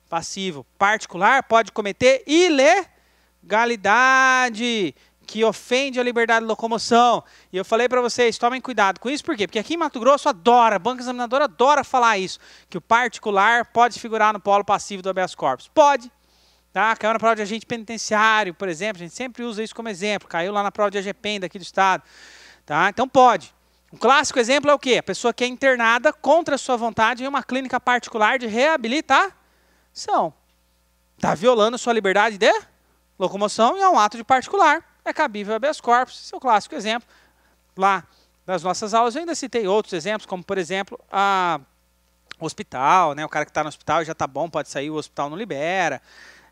passivo. Particular pode cometer ilegalidade que ofende a liberdade de locomoção. E eu falei para vocês, tomem cuidado com isso, por quê? Porque aqui em Mato Grosso adora, a banca examinadora adora falar isso, que o particular pode figurar no polo passivo do habeas corpus. Pode, Tá? Caiu na prova de agente penitenciário, por exemplo, a gente sempre usa isso como exemplo. Caiu lá na prova de AGPEN daqui do estado. Tá? Então pode. Um clássico exemplo é o quê? A pessoa que é internada contra sua vontade em uma clínica particular de reabilitação. Está violando sua liberdade de locomoção e é um ato de particular. É cabível habeas corpus, seu é clássico exemplo. Lá nas nossas aulas eu ainda citei outros exemplos, como por exemplo, a hospital, né? o cara que está no hospital já está bom, pode sair, o hospital não libera.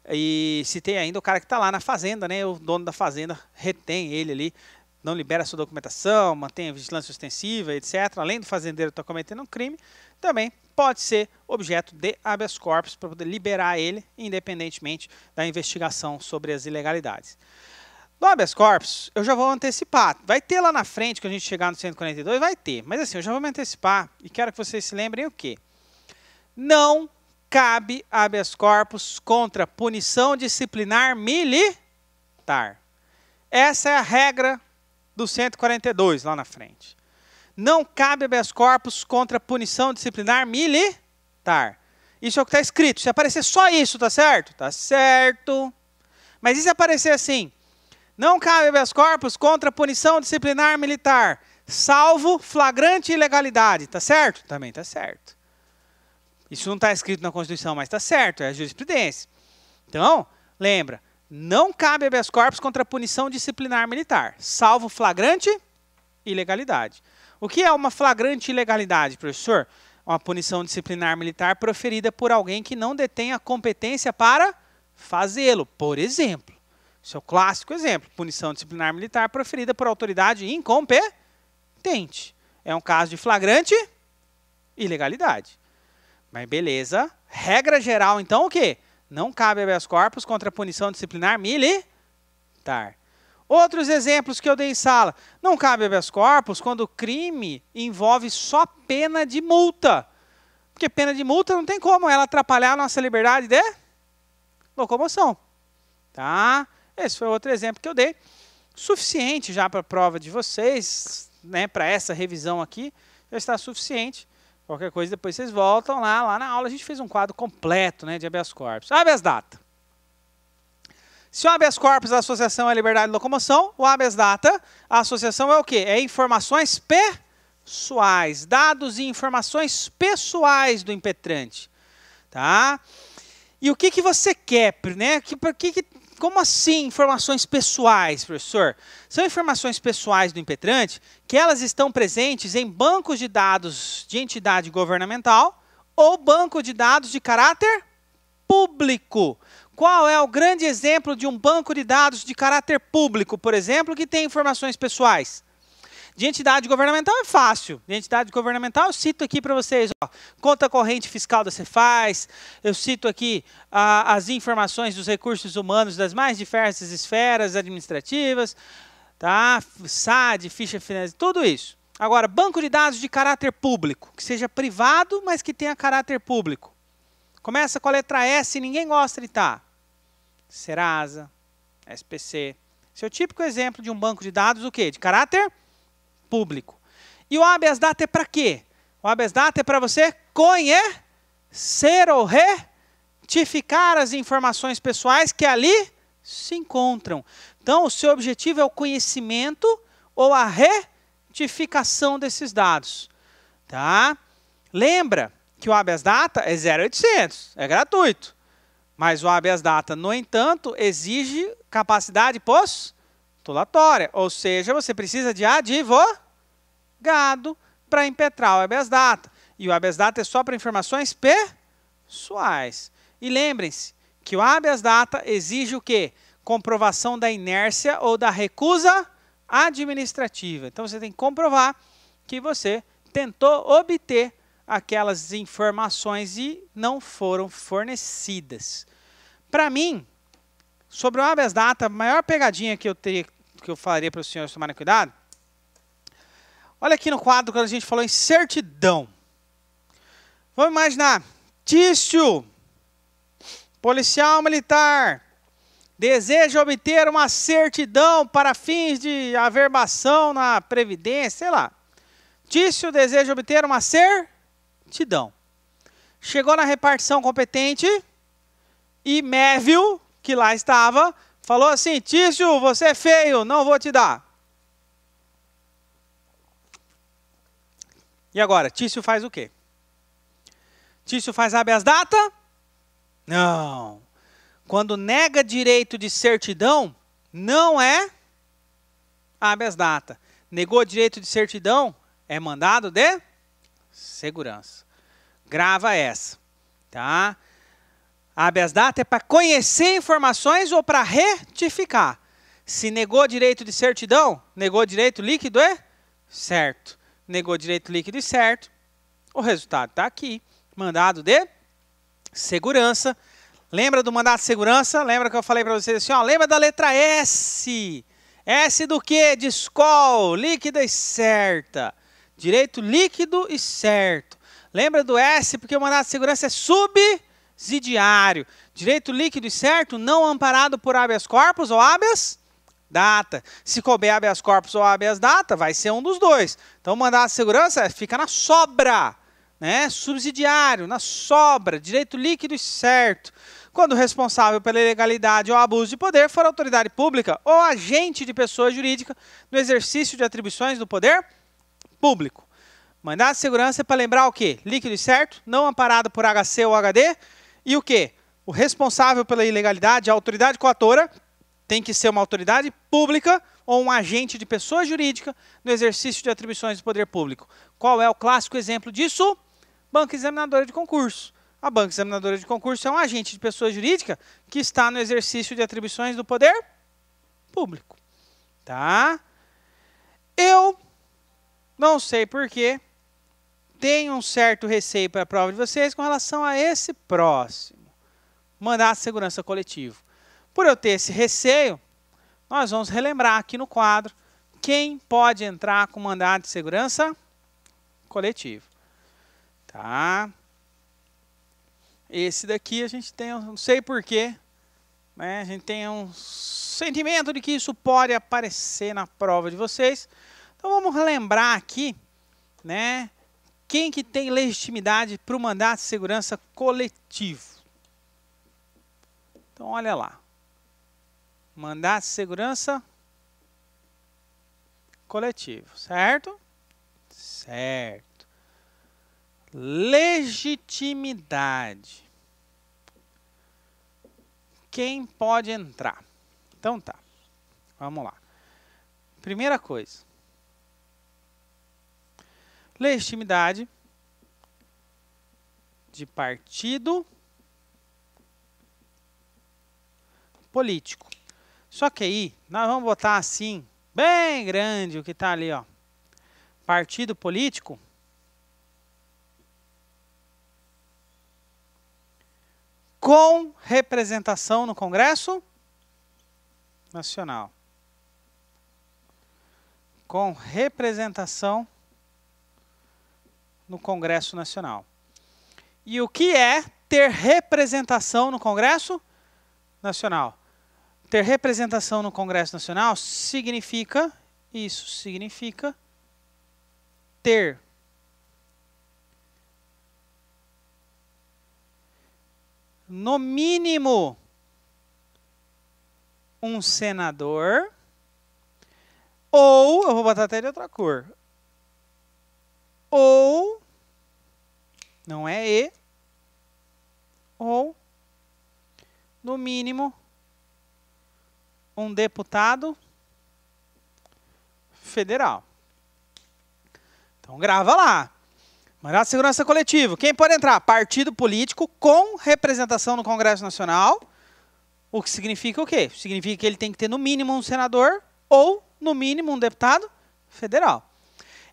E se tem ainda o cara que está lá na fazenda, né? O dono da fazenda retém ele ali, não libera sua documentação, mantém a vigilância ostensiva, etc. Além do fazendeiro estar tá cometendo um crime, também pode ser objeto de habeas corpus para poder liberar ele, independentemente da investigação sobre as ilegalidades. No habeas corpus, eu já vou antecipar. Vai ter lá na frente, que a gente chegar no 142, vai ter. Mas assim, eu já vou me antecipar e quero que vocês se lembrem o quê? Não cabe habeas corpus contra punição disciplinar militar. Essa é a regra do 142 lá na frente. Não cabe habeas corpus contra punição disciplinar militar. Isso é o que está escrito. Se aparecer só isso, tá certo? Tá certo. Mas e se aparecer assim? Não cabe habeas corpus contra punição disciplinar militar, salvo flagrante ilegalidade, tá certo? Também tá certo. Isso não está escrito na Constituição, mas está certo, é a jurisprudência. Então, lembra, não cabe habeas corpus contra punição disciplinar militar, salvo flagrante ilegalidade. O que é uma flagrante ilegalidade, professor? Uma punição disciplinar militar proferida por alguém que não detém a competência para fazê-lo, por exemplo. seu é o clássico exemplo. Punição disciplinar militar proferida por autoridade incompetente. É um caso de flagrante ilegalidade. Mas beleza. Regra geral, então, o quê? Não cabe habeas corpus contra punição disciplinar militar. Outros exemplos que eu dei em sala. Não cabe habeas corpus quando o crime envolve só pena de multa. Porque pena de multa não tem como ela atrapalhar a nossa liberdade de locomoção. Tá? Esse foi outro exemplo que eu dei. Suficiente já para a prova de vocês, né, para essa revisão aqui, já está suficiente. Qualquer coisa, depois vocês voltam lá. Lá na aula a gente fez um quadro completo né, de habeas corpus. Habeas data. Se o habeas corpus da associação é liberdade de locomoção, o habeas data, a associação é o quê? É informações pessoais, dados e informações pessoais do impetrante. Tá? E o que, que você quer, né? Que, que, que como assim informações pessoais, professor? São informações pessoais do impetrante que elas estão presentes em bancos de dados de entidade governamental ou banco de dados de caráter público. Qual é o grande exemplo de um banco de dados de caráter público, por exemplo, que tem informações pessoais? De entidade governamental é fácil. De entidade governamental, eu cito aqui para vocês, ó, conta corrente fiscal da Cefaz, eu cito aqui a, as informações dos recursos humanos das mais diversas esferas administrativas, tá? SAD, ficha financeira, tudo isso. Agora, banco de dados de caráter público, que seja privado, mas que tenha caráter público. Começa com a letra S, ninguém gosta de estar. Tá. Serasa, SPC. Esse é o típico exemplo de um banco de dados o quê? De caráter público público. E o habeas data é para quê? O habeas data é para você conhecer ou retificar as informações pessoais que ali se encontram. Então, o seu objetivo é o conhecimento ou a retificação desses dados. Tá? Lembra que o habeas data é 0800, é gratuito. Mas o habeas data, no entanto, exige capacidade postulatória, ou seja, você precisa de advogado gado para impetrar o habeas data. E o habeas data é só para informações pessoais. E lembrem-se que o habeas data exige o quê? Comprovação da inércia ou da recusa administrativa. Então você tem que comprovar que você tentou obter aquelas informações e não foram fornecidas. Para mim, sobre o habeas data, a maior pegadinha que eu teria que eu falaria para os senhores tomarem cuidado Olha aqui no quadro quando a gente falou em certidão. Vamos imaginar. Tício, policial militar, deseja obter uma certidão para fins de averbação na Previdência, sei lá. Tício deseja obter uma certidão. Chegou na repartição competente e Mévio, que lá estava, falou assim: Tício, você é feio, não vou te dar. E agora, Tício faz o quê? Tício faz habeas data? Não. Quando nega direito de certidão, não é habeas data. Negou direito de certidão, é mandado de segurança. Grava essa, tá? Habeas data é para conhecer informações ou para retificar. Se negou direito de certidão, negou direito líquido é certo negou direito líquido e certo. O resultado está aqui. Mandado de segurança. Lembra do mandado de segurança? Lembra que eu falei para vocês assim, ó, lembra da letra S. S do que? De escol, líquida e certa. Direito líquido e certo. Lembra do S, porque o mandado de segurança é subsidiário. Direito líquido e certo, não amparado por habeas corpus ou habeas data. Se couber habeas corpus ou habeas data, vai ser um dos dois. Então, mandado de segurança fica na sobra, né? subsidiário, na sobra, direito líquido e certo. Quando o responsável pela ilegalidade ou abuso de poder for autoridade pública ou agente de pessoa jurídica no exercício de atribuições do poder público. mandar a segurança é para lembrar o quê? Líquido e certo, não amparado por HC ou HD. E o quê? O responsável pela ilegalidade, a autoridade coatora, tem que ser uma autoridade pública ou um agente de pessoa jurídica no exercício de atribuições do poder público. Qual é o clássico exemplo disso? Banca Examinadora de Concurso. A Banca Examinadora de Concurso é um agente de pessoa jurídica que está no exercício de atribuições do poder público. Tá? Eu não sei porquê, tenho um certo receio para a prova de vocês com relação a esse próximo. Mandar segurança coletivo por eu ter esse receio, nós vamos relembrar aqui no quadro quem pode entrar com mandado de segurança coletivo. Tá? Esse daqui a gente tem, não sei porquê, né? a gente tem um sentimento de que isso pode aparecer na prova de vocês. Então vamos relembrar aqui, né? Quem que tem legitimidade para o mandato de segurança coletivo? Então olha lá mandar de segurança coletivo, certo? Certo. Legitimidade. Quem pode entrar? Então tá. Vamos lá. Primeira coisa. Legitimidade de partido político. Só que aí, nós vamos botar assim, bem grande o que está ali, ó. Partido político. Com representação no Congresso Nacional. Com representação no Congresso Nacional. E o que é ter representação no Congresso Nacional? Ter representação no Congresso Nacional significa isso, significa ter no mínimo um senador ou eu vou botar até de outra cor. Ou não é e ou no mínimo um deputado federal. Então grava lá. Mandato de segurança coletivo. Quem pode entrar? Partido político com representação no Congresso Nacional. O que significa o quê? Significa que ele tem que ter no mínimo um senador ou, no mínimo, um deputado federal.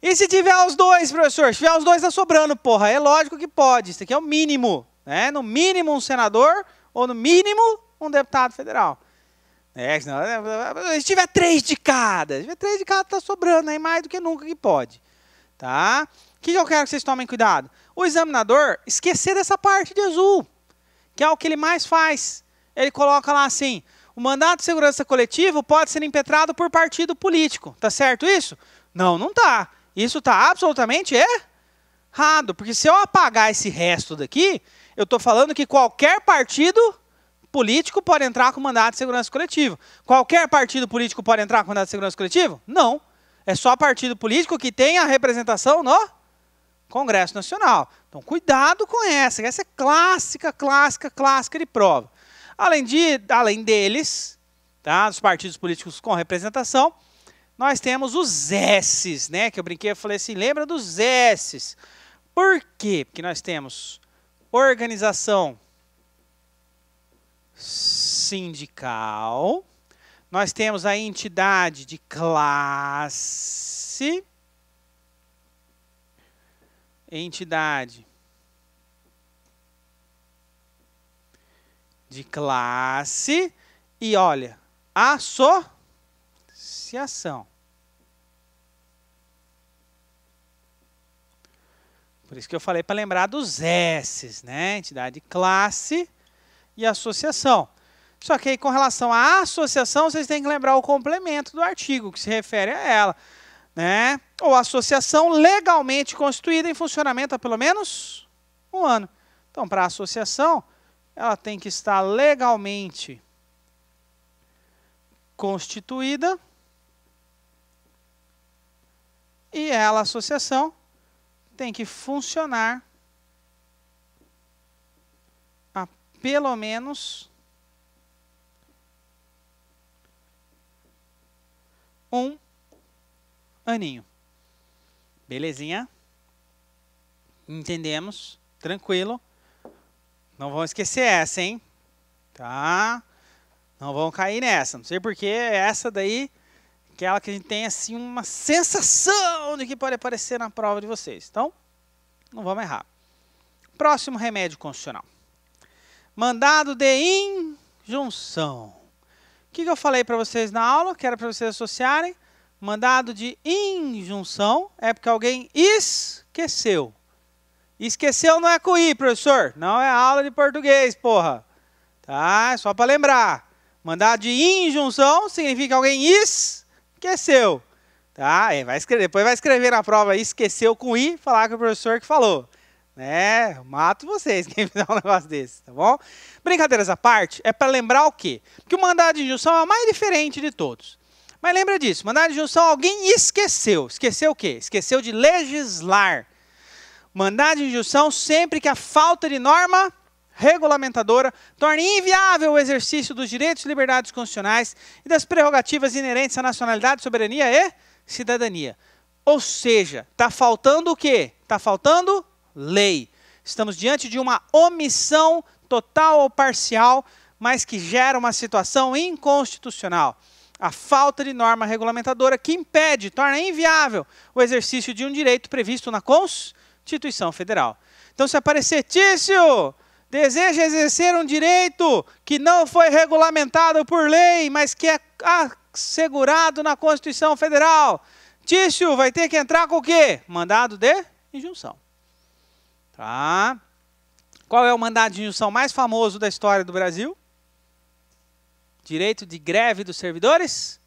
E se tiver os dois, professor? Se tiver os dois, tá sobrando, porra. É lógico que pode. Isso aqui é o mínimo. Né? No mínimo, um senador ou, no mínimo, um deputado federal. É, senão, é, é, se tiver três de cada, se tiver três de cada, está sobrando aí mais do que nunca que pode. Tá? O que eu quero que vocês tomem cuidado? O examinador esquecer dessa parte de azul, que é o que ele mais faz. Ele coloca lá assim: o mandato de segurança coletivo pode ser impetrado por partido político. Tá certo isso? Não, não tá. Isso tá absolutamente errado. Porque se eu apagar esse resto daqui, eu tô falando que qualquer partido político pode entrar com mandato de segurança coletiva. Qualquer partido político pode entrar com mandato de segurança coletiva? Não. É só partido político que tem a representação no Congresso Nacional. Então, cuidado com essa. Essa é clássica, clássica, clássica de prova. Além, de, além deles, tá, dos partidos políticos com representação, nós temos os S's, né? Que eu brinquei, e falei assim, lembra dos S's. Por quê? Porque nós temos organização sindical, nós temos a entidade de classe, entidade de classe e olha, associação. Por isso que eu falei para lembrar dos S's, né? Entidade de classe, e associação. Só que aí, com relação à associação, vocês têm que lembrar o complemento do artigo que se refere a ela. Né? Ou associação legalmente constituída em funcionamento há pelo menos um ano. Então, para a associação, ela tem que estar legalmente constituída e ela, associação, tem que funcionar pelo menos um aninho. Belezinha? Entendemos. Tranquilo. Não vão esquecer essa, hein? Tá? Não vão cair nessa. Não sei porque essa daí aquela que a gente tem assim uma sensação de que pode aparecer na prova de vocês. Então, não vamos errar. Próximo remédio constitucional. Mandado de injunção. O que, eu falei para vocês na aula, que era para vocês associarem? Mandado de injunção é porque alguém esqueceu. Esqueceu não é com I, professor. Não é aula de português, porra. Tá? É só para lembrar. Mandado de injunção significa que alguém esqueceu. Tá? É, vai escrever, depois vai escrever na prova esqueceu com I, falar com o professor que falou né? Mato vocês quem fizer um negócio desse, tá bom? Brincadeiras à parte, é para lembrar o quê? Que o mandado de injunção é o mais diferente de todos. Mas lembra disso, mandado de injunção alguém esqueceu. Esqueceu o quê? Esqueceu de legislar. Mandado de injunção sempre que a falta de norma regulamentadora torne inviável o exercício dos direitos e liberdades constitucionais e das prerrogativas inerentes à nacionalidade, soberania e cidadania. Ou seja, está faltando o quê? Está faltando lei. Estamos diante de uma omissão total ou parcial, mas que gera uma situação inconstitucional. A falta de norma regulamentadora que impede, torna inviável o exercício de um direito previsto na Constituição Federal. Então, se aparecer Tício, deseja exercer um direito que não foi regulamentado por lei, mas que é assegurado na Constituição Federal. Tício vai ter que entrar com o quê? Mandado de injunção. Tá? Qual é o mandado de injunção mais famoso da história do Brasil? Direito de greve dos servidores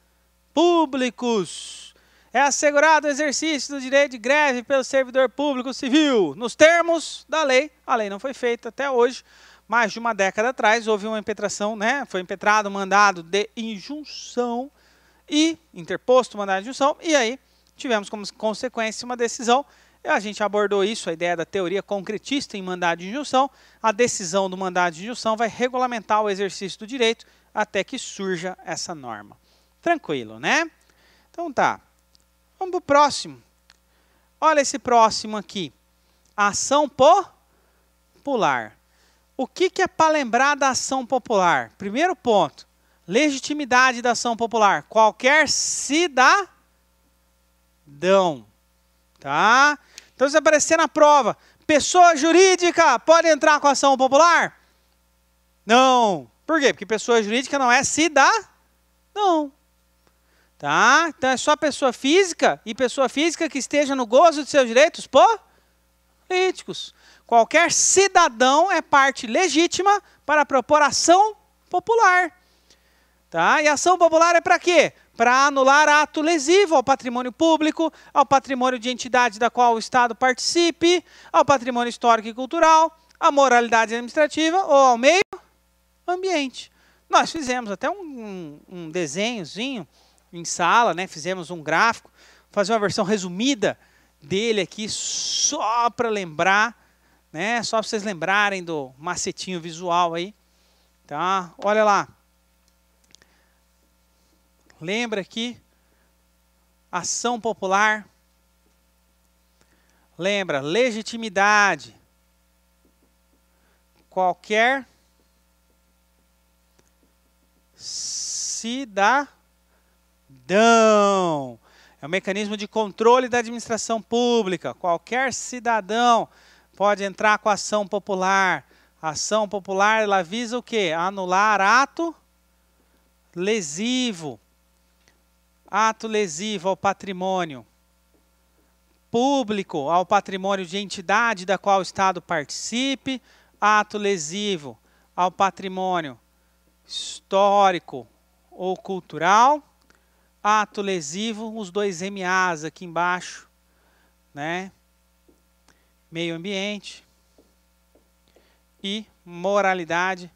públicos. É assegurado o exercício do direito de greve pelo servidor público civil, nos termos da lei. A lei não foi feita até hoje, mais de uma década atrás houve uma impetração, né? Foi impetrado o mandado de injunção e interposto o mandado de injunção, e aí tivemos como consequência uma decisão a gente abordou isso, a ideia da teoria concretista em mandado de injunção. A decisão do mandado de injunção vai regulamentar o exercício do direito até que surja essa norma. Tranquilo, né? Então tá. Vamos para o próximo. Olha esse próximo aqui. Ação popular. O que, que é para lembrar da ação popular? Primeiro ponto. Legitimidade da ação popular. Qualquer cidadão. Tá? Então, se aparecer na prova, pessoa jurídica pode entrar com ação popular? Não. Por quê? Porque pessoa jurídica não é cidadão. Não. Tá? Então é só pessoa física e pessoa física que esteja no gozo de seus direitos políticos. Qualquer cidadão é parte legítima para a ação popular. Tá? E ação popular é para quê? para anular ato lesivo ao patrimônio público, ao patrimônio de entidade da qual o Estado participe, ao patrimônio histórico e cultural, à moralidade administrativa ou ao meio ambiente. Nós fizemos até um, um, um desenhozinho em sala, né? fizemos um gráfico, vou fazer uma versão resumida dele aqui só para lembrar, né? só para vocês lembrarem do macetinho visual aí. Tá? Olha lá. Lembra aqui? Ação popular. Lembra, legitimidade. Qualquer cidadão. É um mecanismo de controle da administração pública. Qualquer cidadão pode entrar com ação popular. ação popular ela visa o quê? Anular ato lesivo ato lesivo ao patrimônio público, ao patrimônio de entidade da qual o Estado participe, ato lesivo ao patrimônio histórico ou cultural, ato lesivo, os dois MAs aqui embaixo, né? Meio ambiente e moralidade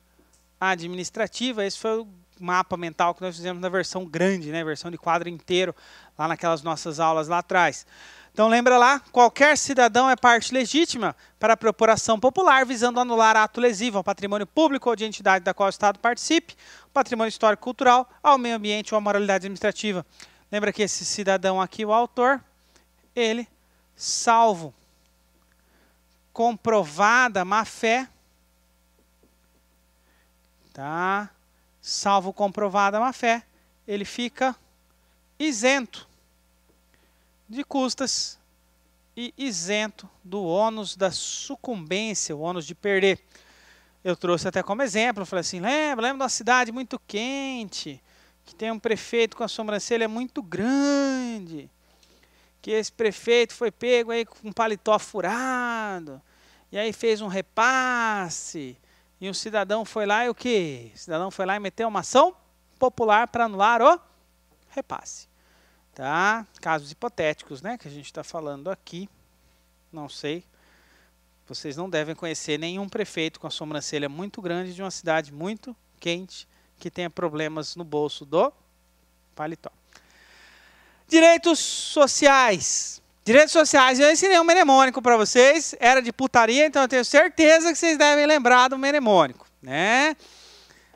administrativa. Esse foi o mapa mental que nós fizemos na versão grande, né, versão de quadro inteiro, lá naquelas nossas aulas lá atrás. Então lembra lá, qualquer cidadão é parte legítima para a proporção popular visando anular ato lesivo ao patrimônio público ou de entidade da qual o Estado participe, patrimônio histórico cultural, ao meio ambiente ou à moralidade administrativa. Lembra que esse cidadão aqui, o autor, ele salvo comprovada má fé, tá? salvo comprovada má fé, ele fica isento de custas e isento do ônus da sucumbência, o ônus de perder. Eu trouxe até como exemplo, falei assim, lembra, lembra de uma cidade muito quente, que tem um prefeito com a sobrancelha muito grande, que esse prefeito foi pego aí com um paletó furado, e aí fez um repasse, e um cidadão foi lá e o que? O cidadão foi lá e meteu uma ação popular para anular o repasse. Tá? Casos hipotéticos, né, que a gente está falando aqui. Não sei. Vocês não devem conhecer nenhum prefeito com a sobrancelha muito grande de uma cidade muito quente que tenha problemas no bolso do paletó. Direitos sociais. Direitos sociais, eu ensinei um mnemônico para vocês, era de putaria, então eu tenho certeza que vocês devem lembrar do mnemônico, né?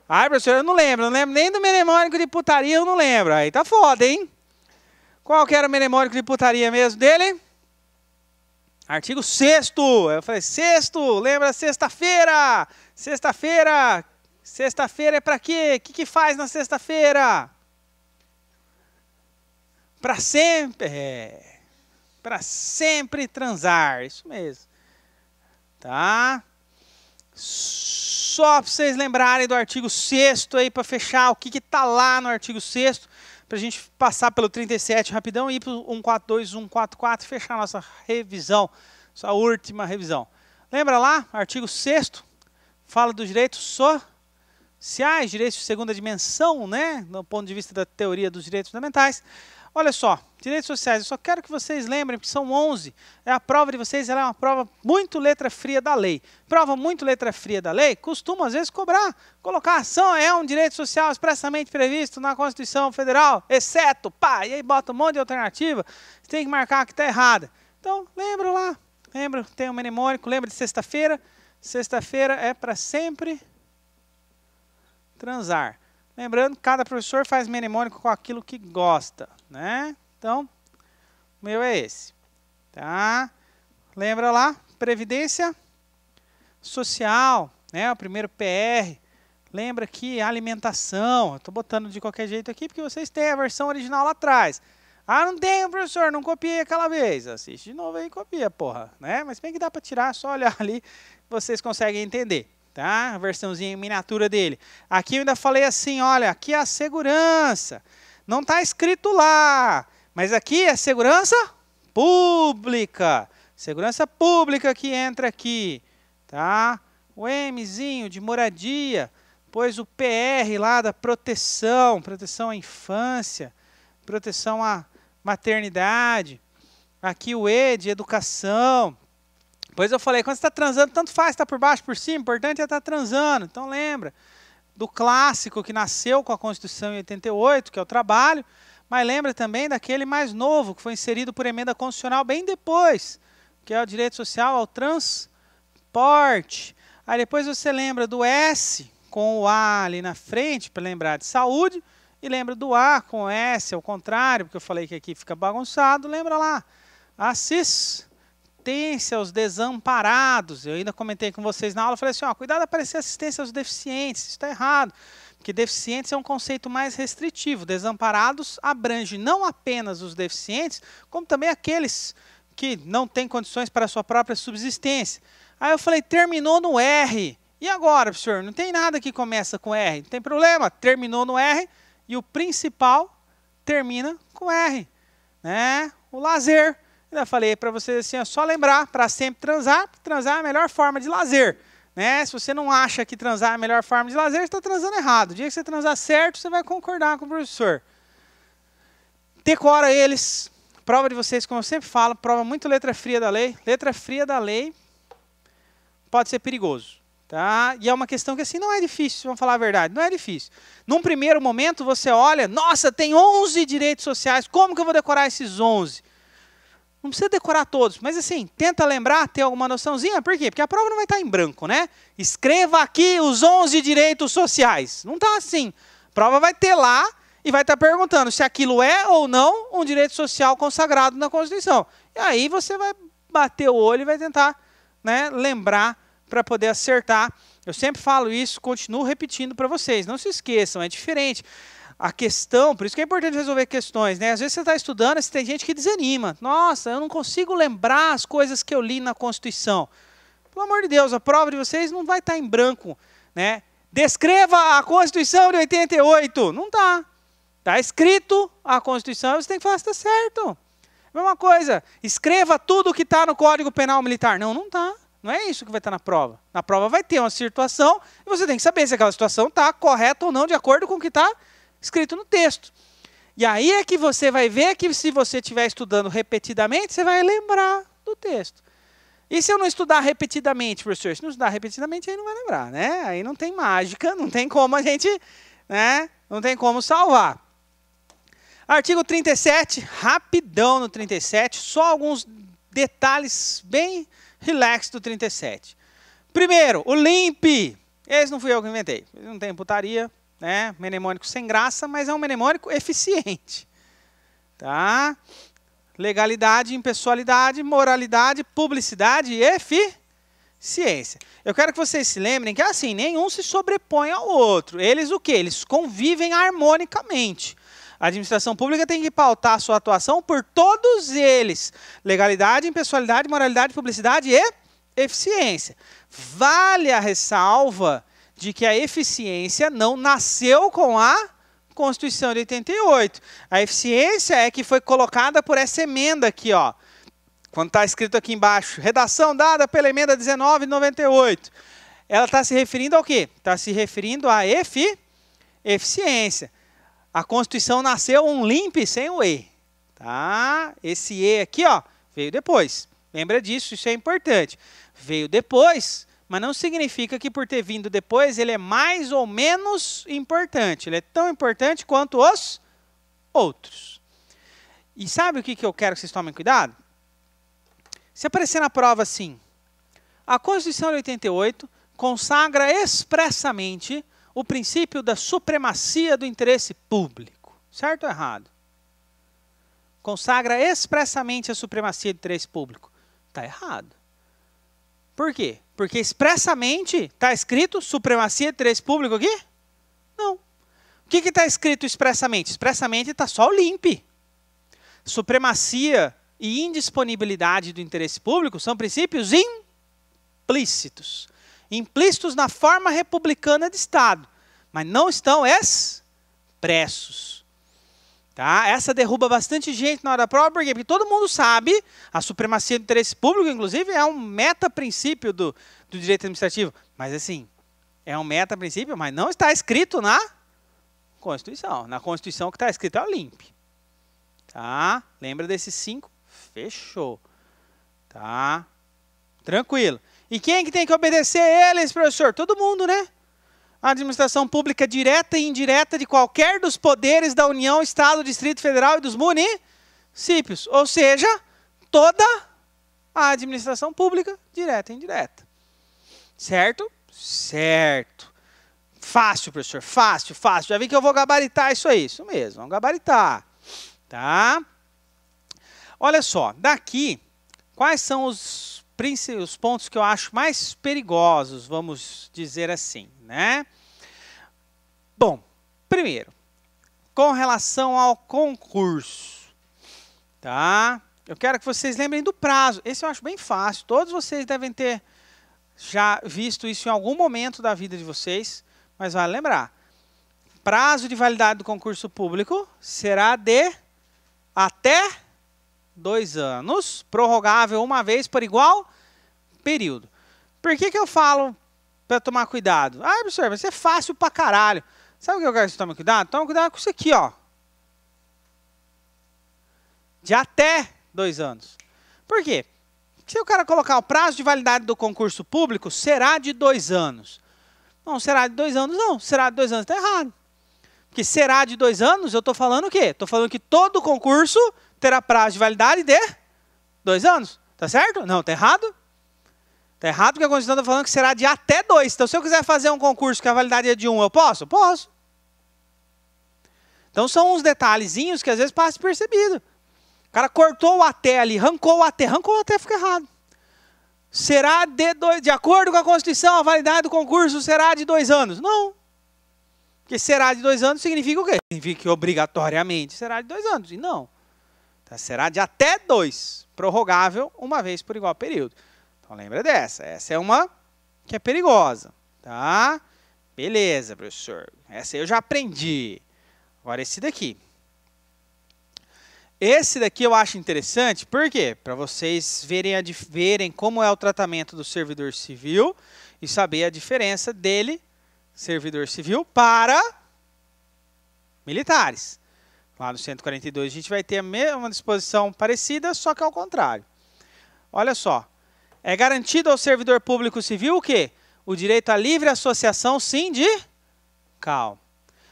Ai, professor, eu não lembro, não lembro nem do mnemônico de putaria, eu não lembro. Aí tá foda, hein? Qual que era o mnemônico de putaria mesmo dele? Artigo 6 Eu falei, sexto, lembra sexta-feira? Sexta-feira. Sexta-feira é para quê? O que, que faz na sexta-feira? Para sempre. É para sempre transar, isso mesmo. Tá? Só para vocês lembrarem do artigo 6 aí para fechar o que que tá lá no artigo 6 para a gente passar pelo 37 rapidão e ir para 142, 144 e fechar nossa revisão, sua última revisão. Lembra lá, artigo 6 fala dos direitos sociais, direitos de segunda dimensão, né, no ponto de vista da teoria dos direitos fundamentais. Olha só, direitos sociais, eu só quero que vocês lembrem, que são 11. É a prova de vocês é uma prova muito letra fria da lei. Prova muito letra fria da lei, costuma às vezes cobrar. Colocar ação é um direito social expressamente previsto na Constituição Federal, exceto, pá, e aí bota um monte de alternativa. Você tem que marcar que está errada. Então, lembro lá, lembro, tem um mnemônico, lembra de sexta-feira. Sexta-feira é para sempre transar. Lembrando, cada professor faz mnemônico com aquilo que gosta, né? Então, o meu é esse. Tá? Lembra lá? Previdência social, né? O primeiro PR. Lembra que alimentação. Estou botando de qualquer jeito aqui porque vocês têm a versão original lá atrás. Ah, não tem, professor, não copiei aquela vez. Assiste de novo aí e copia, porra. Né? Mas bem que dá para tirar, só olhar ali, vocês conseguem entender tá? A versãozinha em miniatura dele. Aqui eu ainda falei assim, olha, aqui é a segurança. Não está escrito lá, mas aqui é segurança pública. Segurança pública que entra aqui, tá? O Mzinho de moradia, pois o PR lá da proteção, proteção à infância, proteção à maternidade. Aqui o E de educação, Pois eu falei, quando você está transando, tanto faz, está por baixo, por cima, o importante é estar tá transando. Então lembra do clássico que nasceu com a Constituição em 88, que é o trabalho, mas lembra também daquele mais novo, que foi inserido por emenda constitucional bem depois, que é o direito social ao transporte. Aí depois você lembra do S com o A ali na frente, para lembrar de saúde, e lembra do A com o S, ao contrário, porque eu falei que aqui fica bagunçado, lembra lá, assis assistência aos desamparados. Eu ainda comentei com vocês na aula, falei assim, ó, cuidado para ser assistência aos deficientes, isso está errado. Porque deficientes é um conceito mais restritivo. Desamparados abrange não apenas os deficientes, como também aqueles que não têm condições para a sua própria subsistência. Aí eu falei, terminou no R. E agora, professor? Não tem nada que começa com R. Não tem problema, terminou no R e o principal termina com R. Né? O lazer. Eu falei para vocês assim, é só lembrar para sempre transar, transar é a melhor forma de lazer. Né? Se você não acha que transar é a melhor forma de lazer, você está transando errado. O dia que você transar certo, você vai concordar com o professor. Decora eles. Prova de vocês, como eu sempre falo, prova muito letra fria da lei. Letra fria da lei pode ser perigoso. Tá? E é uma questão que assim não é difícil, vamos falar a verdade, não é difícil. Num primeiro momento você olha, nossa, tem 11 direitos sociais, como que eu vou decorar esses 11? Não precisa decorar todos, mas assim, tenta lembrar, ter alguma noçãozinha. Por quê? Porque a prova não vai estar em branco, né? Escreva aqui os 11 direitos sociais. Não está assim. A prova vai ter lá e vai estar perguntando se aquilo é ou não um direito social consagrado na Constituição. E aí você vai bater o olho e vai tentar né, lembrar para poder acertar. Eu sempre falo isso, continuo repetindo para vocês. Não se esqueçam, é diferente a questão, por isso que é importante resolver questões, né? Às vezes você está estudando e tem gente que desanima. Nossa, eu não consigo lembrar as coisas que eu li na Constituição. Pelo amor de Deus, a prova de vocês não vai estar tá em branco, né? Descreva a Constituição de 88. Não está? Está escrito a Constituição, você tem que falar se está certo. É mesma coisa, escreva tudo o que está no Código Penal Militar. Não, não está. Não é isso que vai estar tá na prova. Na prova vai ter uma situação e você tem que saber se aquela situação está correta ou não de acordo com o que está escrito no texto. E aí é que você vai ver que se você estiver estudando repetidamente, você vai lembrar do texto. E se eu não estudar repetidamente, professor? Se não estudar repetidamente, aí não vai lembrar, né? Aí não tem mágica, não tem como a gente, né? Não tem como salvar. Artigo 37, rapidão no 37, só alguns detalhes bem relax do 37. Primeiro, o limpe. Esse não fui eu que inventei. Não tem putaria, né? Mnemônico sem graça, mas é um menemônico eficiente. Tá? Legalidade, impessoalidade, moralidade, publicidade e eficiência. Eu quero que vocês se lembrem que assim, nenhum se sobrepõe ao outro. Eles o quê? Eles convivem harmonicamente. A administração pública tem que pautar sua atuação por todos eles: legalidade, impessoalidade, moralidade, publicidade e eficiência. Vale a ressalva de que a eficiência não nasceu com a Constituição de 88. A eficiência é que foi colocada por essa emenda aqui, ó. Quando está escrito aqui embaixo, redação dada pela emenda 1998. Ela está se referindo ao quê? Está se referindo à efi eficiência. A Constituição nasceu um limpe sem o E. Tá? Esse E aqui, ó, veio depois. Lembra disso, isso é importante. Veio depois mas não significa que por ter vindo depois ele é mais ou menos importante. Ele é tão importante quanto os outros. E sabe o que, que eu quero que vocês tomem cuidado? Se aparecer na prova assim, a Constituição de 88 consagra expressamente o princípio da supremacia do interesse público. Certo ou errado? Consagra expressamente a supremacia do interesse público. Está errado. Por quê? Porque expressamente está escrito supremacia e interesse público aqui? Não. O que está escrito expressamente? Expressamente está só o limpe. Supremacia e indisponibilidade do interesse público são princípios implícitos. Implícitos na forma republicana de Estado, mas não estão expressos. Tá? Essa derruba bastante gente na hora própria, porque todo mundo sabe, a supremacia do interesse público, inclusive, é um meta-princípio do, do direito administrativo. Mas, assim, é um meta-princípio, mas não está escrito na Constituição. Na Constituição, o que está escrito é o LIMP. Tá? Lembra desses cinco? Fechou. Tá? Tranquilo. E quem que tem que obedecer eles, professor? Todo mundo, né? a administração pública direta e indireta de qualquer dos poderes da União, Estado, Distrito Federal e dos municípios. Ou seja, toda a administração pública, direta e indireta. Certo? Certo. Fácil, professor. Fácil, fácil. Já vi que eu vou gabaritar isso aí. Isso mesmo, vamos gabaritar. Tá? Olha só, daqui, quais são os os pontos que eu acho mais perigosos, vamos dizer assim, né? Bom, primeiro, com relação ao concurso, tá? Eu quero que vocês lembrem do prazo. Esse eu acho bem fácil. Todos vocês devem ter já visto isso em algum momento da vida de vocês, mas vale lembrar. Prazo de validade do concurso público será de até dois anos, prorrogável uma vez por igual período. Por que, que eu falo para tomar cuidado? Ah, professor, vai ser fácil para caralho. Sabe o que eu quero que você tome cuidado? Toma cuidado com isso aqui, ó. De até dois anos. Por quê? Se o cara colocar o prazo de validade do concurso público, será de dois anos. Não, será de dois anos, não. Será de dois anos, está errado. Porque será de dois anos, eu estou falando o quê? Estou falando que todo concurso terá prazo de validade de dois anos. Tá certo? Não, tá errado? Tá errado porque a Constituição está falando que será de até dois. Então, se eu quiser fazer um concurso que a validade é de um, eu posso? Posso. Então são uns detalhezinhos que às vezes passa percebido. O cara cortou o até ali, arrancou o até, arrancou o até, fica errado. Será de dois, de acordo com a Constituição, a validade do concurso será de dois anos? Não. Porque será de dois anos significa o quê? Significa que obrigatoriamente será de dois anos. E não. Então, será de até dois, prorrogável uma vez por igual período. Então lembra dessa. Essa é uma que é perigosa. Tá? Beleza, professor. Essa eu já aprendi. Agora esse daqui. Esse daqui eu acho interessante, por quê? Para vocês verem, a, verem como é o tratamento do servidor civil e saber a diferença dele, servidor civil, para militares. Lá no 142 a gente vai ter a mesma disposição parecida, só que ao contrário. Olha só, é garantido ao servidor público civil o quê? O direito à livre associação sim de Calma.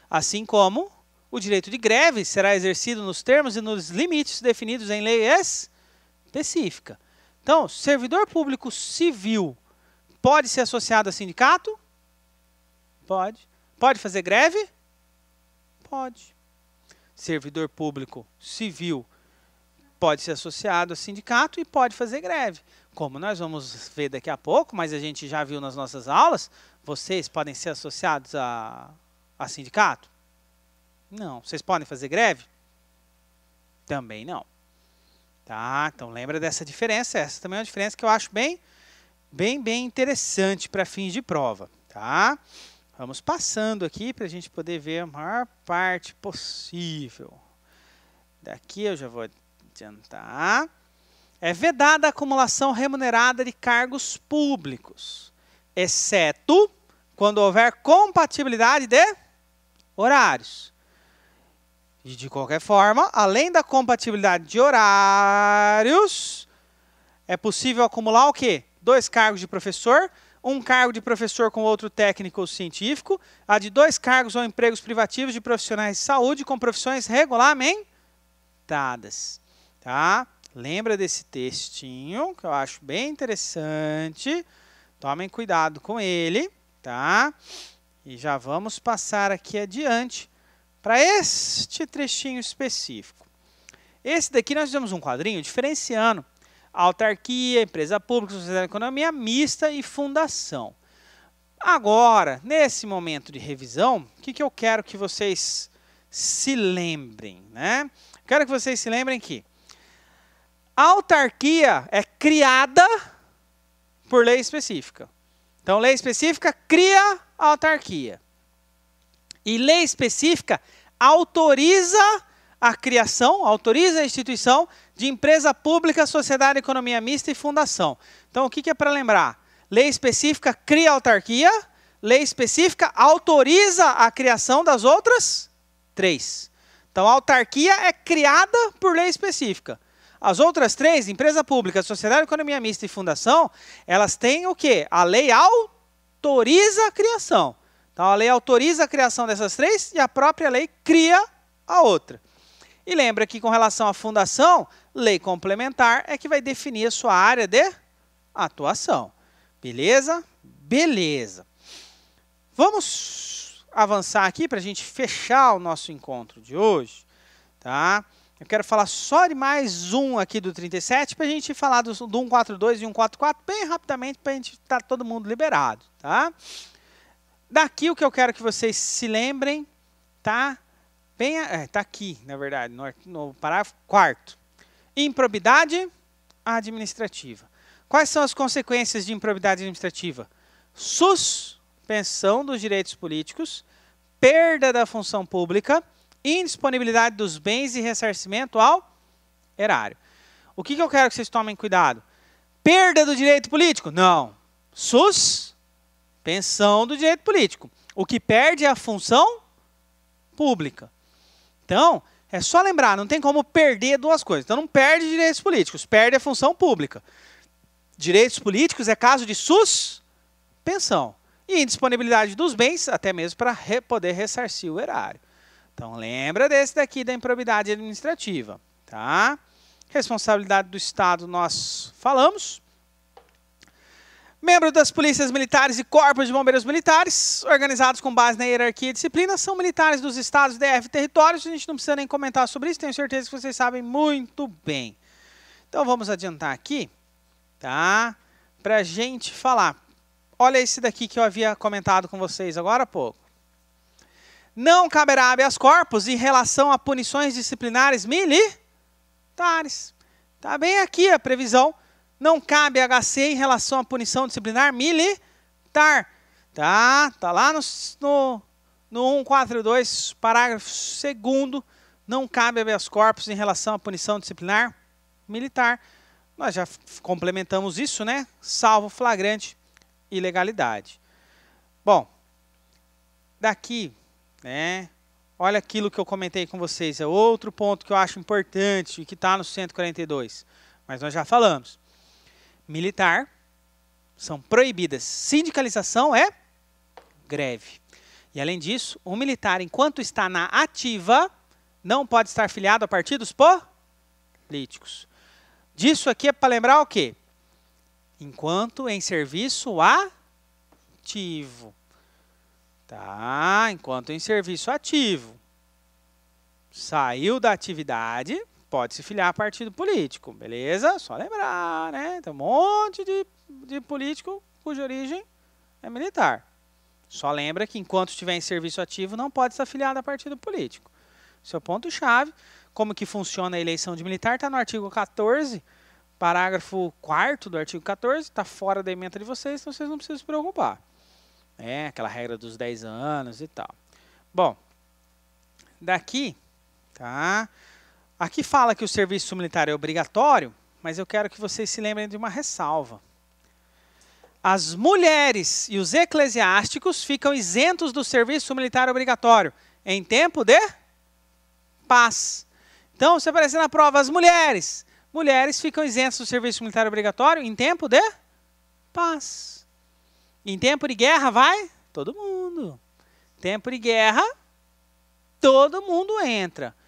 assim como o direito de greve será exercido nos termos e nos limites definidos em lei específica. Então, servidor público civil pode ser associado a sindicato? Pode. Pode fazer greve? Pode. Servidor público civil pode ser associado a sindicato e pode fazer greve. Como nós vamos ver daqui a pouco, mas a gente já viu nas nossas aulas, vocês podem ser associados a, a sindicato? Não. Vocês podem fazer greve? Também não. Tá? Então lembra dessa diferença. Essa também é uma diferença que eu acho bem, bem, bem interessante para fins de prova. Tá? Vamos passando aqui para a gente poder ver a maior parte possível. Daqui eu já vou adiantar. É vedada a acumulação remunerada de cargos públicos, exceto quando houver compatibilidade de horários. E de qualquer forma, além da compatibilidade de horários, é possível acumular o quê? Dois cargos de professor, um cargo de professor com outro técnico ou científico, a de dois cargos ou empregos privativos de profissionais de saúde com profissões regulamentadas. Tá? Lembra desse textinho que eu acho bem interessante. Tomem cuidado com ele, tá? E já vamos passar aqui adiante para este trechinho específico. Esse daqui nós fizemos um quadrinho diferenciando a autarquia, empresa pública, sociedade economia mista e fundação. Agora, nesse momento de revisão, o que, que eu quero que vocês se lembrem? Né? Quero que vocês se lembrem que a autarquia é criada por lei específica. Então, lei específica cria a autarquia. E lei específica autoriza a criação, autoriza a instituição de empresa pública, sociedade, economia mista e fundação. Então, o que, é para lembrar? Lei específica cria autarquia, lei específica autoriza a criação das outras três. Então, a autarquia é criada por lei específica. As outras três, empresa pública, sociedade, economia mista e fundação, elas têm o quê? A lei autoriza a criação. Então a lei autoriza a criação dessas três e a própria lei cria a outra. E lembra que com relação à fundação, lei complementar é que vai definir a sua área de atuação. Beleza? Beleza. Vamos avançar aqui para a gente fechar o nosso encontro de hoje. Tá? Eu quero falar só de mais um aqui do 37 para a gente falar do, do 142 e 144 bem rapidamente para a gente estar tá todo mundo liberado. Tá? Daqui o que eu quero que vocês se lembrem, tá? Bem, é, tá aqui, na verdade, no, no parágrafo quarto. Improbidade administrativa. Quais são as consequências de improbidade administrativa? Suspensão dos direitos políticos, perda da função pública, indisponibilidade dos bens e ressarcimento ao erário. O que, que eu quero que vocês tomem cuidado? Perda do direito político? Não. Sus pensão do direito político. O que perde é a função pública. Então, é só lembrar, não tem como perder duas coisas. Então, não perde direitos políticos, perde a função pública. Direitos políticos é caso de suspensão. E indisponibilidade dos bens, até mesmo para re poder ressarcir o erário. Então, lembra desse daqui da improbidade administrativa. Tá? Responsabilidade do Estado, nós falamos. Membro das polícias militares e corpos de bombeiros militares, organizados com base na hierarquia e disciplina, são militares dos estados, DF territórios. A gente não precisa nem comentar sobre isso, tenho certeza que vocês sabem muito bem. Então vamos adiantar aqui, tá? Pra gente falar. Olha esse daqui que eu havia comentado com vocês agora há pouco. Não caberá habeas corpus em relação a punições disciplinares militares. Tá bem aqui a previsão não cabe HC em relação à punição disciplinar militar. Tá, tá lá no, no, no 142, parágrafo 2 não cabe habeas corpus em relação à punição disciplinar militar. Nós já complementamos isso, né? Salvo flagrante ilegalidade. Bom, daqui, né? Olha aquilo que eu comentei com vocês, é outro ponto que eu acho importante e que está no 142, mas nós já falamos militar são proibidas. Sindicalização é greve. E além disso, o um militar, enquanto está na ativa, não pode estar filiado a partidos políticos. Disso aqui é para lembrar o quê? Enquanto em serviço ativo. Tá? Enquanto em serviço ativo. Saiu da atividade, pode se filiar a partido político, beleza? Só lembrar, né? Tem um monte de, de político cuja origem é militar. Só lembra que enquanto estiver em serviço ativo não pode se afiliar a partido político. Seu ponto-chave, como que funciona a eleição de militar, está no artigo 14, parágrafo 4 do artigo 14, está fora da emenda de vocês, então vocês não precisam se preocupar. É, aquela regra dos 10 anos e tal. Bom, daqui, tá? Aqui fala que o serviço militar é obrigatório, mas eu quero que vocês se lembrem de uma ressalva. As mulheres e os eclesiásticos ficam isentos do serviço militar obrigatório em tempo de paz. Então, se aparecer na prova as mulheres, mulheres ficam isentas do serviço militar obrigatório em tempo de paz. Em tempo de guerra vai todo mundo. Tempo de guerra, todo mundo entra.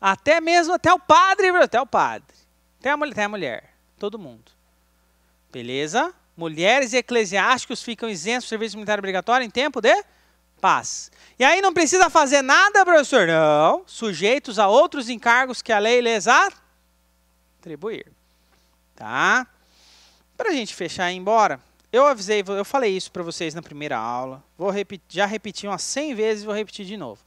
Até mesmo até o padre, até o padre. Até a mulher, até a mulher todo mundo. Beleza? Mulheres e eclesiásticos ficam isentos do serviço militar obrigatório em tempo de paz. E aí não precisa fazer nada, professor? Não. Sujeitos a outros encargos que a lei lhes atribuir. Tá? Para a gente fechar e ir embora, eu avisei, eu falei isso para vocês na primeira aula. Vou repetir, já repeti umas 100 vezes e vou repetir de novo.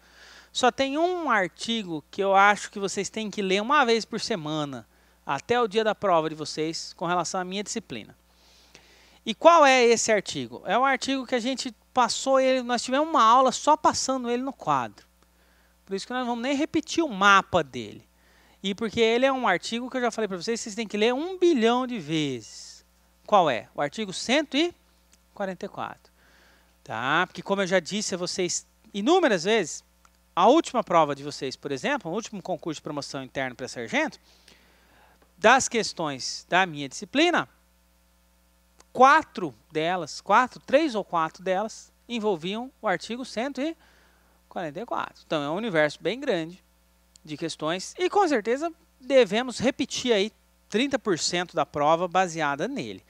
Só tem um artigo que eu acho que vocês têm que ler uma vez por semana, até o dia da prova de vocês, com relação à minha disciplina. E qual é esse artigo? É um artigo que a gente passou ele, nós tivemos uma aula só passando ele no quadro. Por isso que nós não vamos nem repetir o mapa dele. E porque ele é um artigo que eu já falei para vocês, vocês têm que ler um bilhão de vezes. Qual é? O artigo 144. Tá? Porque como eu já disse a vocês inúmeras vezes, a última prova de vocês, por exemplo, o último concurso de promoção interna para sargento, das questões da minha disciplina, quatro delas, quatro, três ou quatro delas, envolviam o artigo 144. Então é um universo bem grande de questões e com certeza devemos repetir aí 30% da prova baseada nele.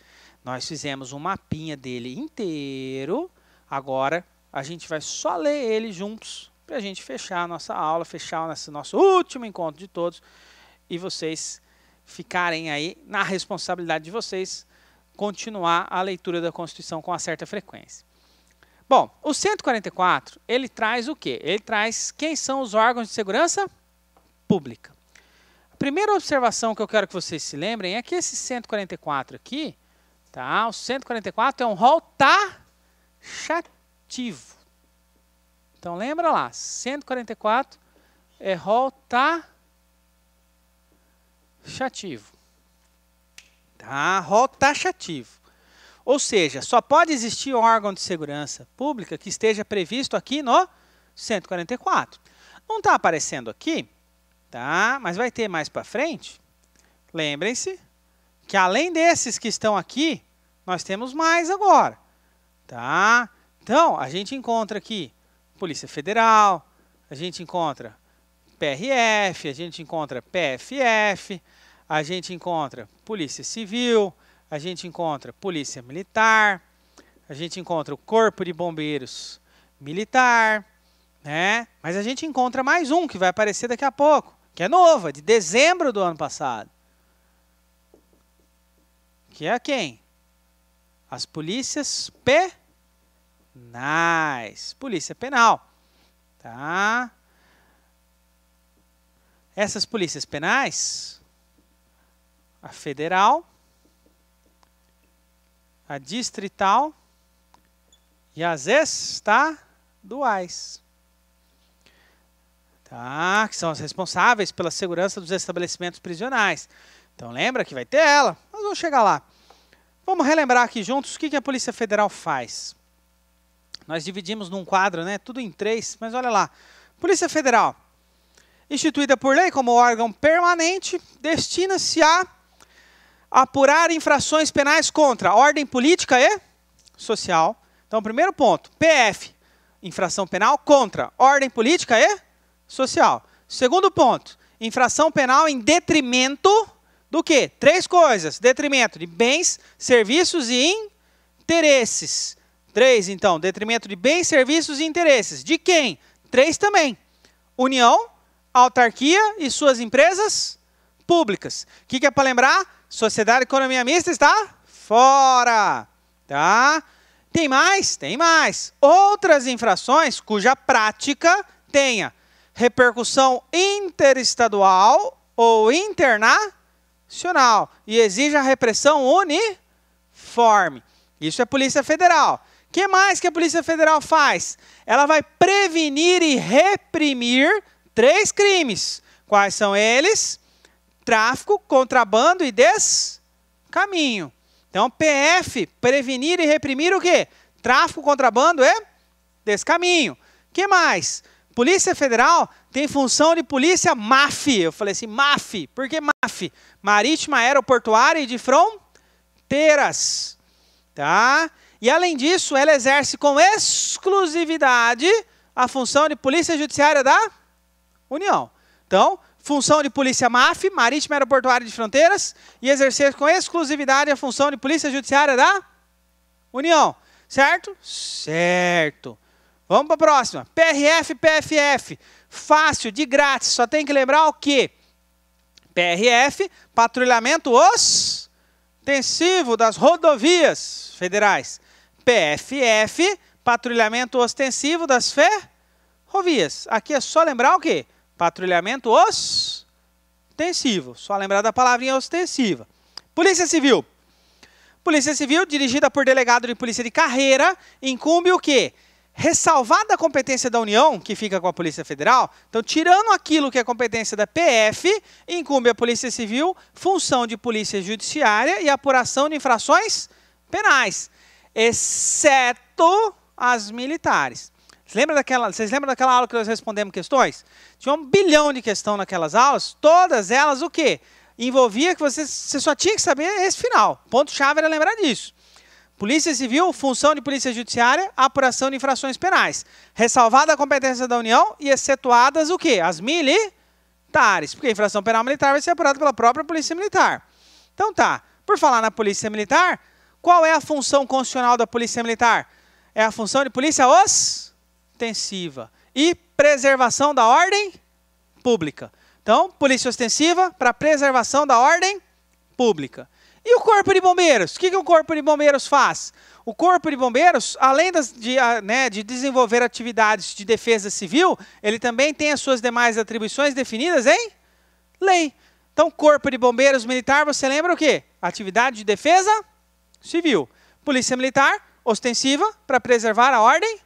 Nós fizemos um mapinha dele inteiro, agora a gente vai só ler ele juntos para a gente fechar a nossa aula, fechar esse nosso último encontro de todos e vocês ficarem aí na responsabilidade de vocês continuar a leitura da Constituição com uma certa frequência. Bom, o 144, ele traz o quê? Ele traz quem são os órgãos de segurança pública. A primeira observação que eu quero que vocês se lembrem é que esse 144 aqui, tá? O 144 é um rol taxativo. Tá então lembra lá, 144 é rol chativo, Tá, rol chativo, Ou seja, só pode existir um órgão de segurança pública que esteja previsto aqui no 144. Não está aparecendo aqui, tá? mas vai ter mais para frente. Lembrem-se que além desses que estão aqui, nós temos mais agora. Tá? Então, a gente encontra aqui Polícia Federal, a gente encontra PRF, a gente encontra PFF, a gente encontra Polícia Civil, a gente encontra Polícia Militar, a gente encontra o Corpo de Bombeiros Militar, né? Mas a gente encontra mais um que vai aparecer daqui a pouco, que é nova, é de dezembro do ano passado. Que é quem? As polícias P Nice. Polícia penal. Tá? Essas polícias penais, a federal, a distrital e as estaduais. Tá? Que são as responsáveis pela segurança dos estabelecimentos prisionais. Então lembra que vai ter ela, mas vamos chegar lá. Vamos relembrar aqui juntos o que a Polícia Federal faz. Nós dividimos num quadro, né? Tudo em três, mas olha lá. Polícia Federal, instituída por lei como órgão permanente, destina-se a apurar infrações penais contra a ordem política e social. Então, primeiro ponto, PF, infração penal contra ordem política e social. Segundo ponto, infração penal em detrimento do quê? Três coisas: detrimento de bens, serviços e interesses três então, detrimento de bens, serviços e interesses. De quem? três também. União, autarquia e suas empresas públicas. O que, que é para lembrar? Sociedade Economia Mista está fora. Tá? Tem mais? Tem mais. Outras infrações cuja prática tenha repercussão interestadual ou internacional e exija repressão uniforme. Isso é Polícia Federal que mais que a Polícia Federal faz? Ela vai prevenir e reprimir três crimes. Quais são eles? Tráfico, contrabando e descaminho. Então, PF, prevenir e reprimir o quê? Tráfico, contrabando e descaminho. que mais? Polícia Federal tem função de polícia MAF. Eu falei assim, MAF. Por que MAF? Marítima, aeroportuária e de fronteiras. Tá? E além disso, ela exerce com exclusividade a função de polícia judiciária da União. Então, função de polícia MAF, Marítima Aeroportuária de Fronteiras, e exercer com exclusividade a função de polícia judiciária da União. Certo? Certo. Vamos para a próxima. PRF, PFF. Fácil, de grátis. Só tem que lembrar o quê? PRF, patrulhamento ostensivo das rodovias federais. PFF, patrulhamento ostensivo das ferrovias. Aqui é só lembrar o quê? Patrulhamento ostensivo. Só lembrar da palavrinha ostensiva. Polícia Civil. Polícia Civil, dirigida por delegado de polícia de carreira, incumbe o quê? Ressalvada a competência da União, que fica com a Polícia Federal, então, tirando aquilo que é competência da PF, incumbe a Polícia Civil função de polícia judiciária e apuração de infrações penais exceto as militares. Vocês lembram daquela, vocês lembram daquela aula que nós respondemos questões? Tinha um bilhão de questões naquelas aulas, todas elas o quê? Envolvia que você, você só tinha que saber esse final. Ponto-chave era lembrar disso. Polícia Civil, função de Polícia Judiciária, apuração de infrações penais. Ressalvada a competência da União e excetuadas o quê? As militares. Porque a infração penal militar vai ser apurada pela própria Polícia Militar. Então tá, por falar na Polícia Militar, qual é a função constitucional da polícia militar? É a função de polícia ostensiva e preservação da ordem pública. Então, polícia ostensiva para preservação da ordem pública. E o corpo de bombeiros? O que, que o corpo de bombeiros faz? O corpo de bombeiros, além das, de, né, de desenvolver atividades de defesa civil, ele também tem as suas demais atribuições definidas em lei. Então, corpo de bombeiros militar, você lembra o quê? Atividade de defesa civil. Polícia militar, ostensiva para preservar a ordem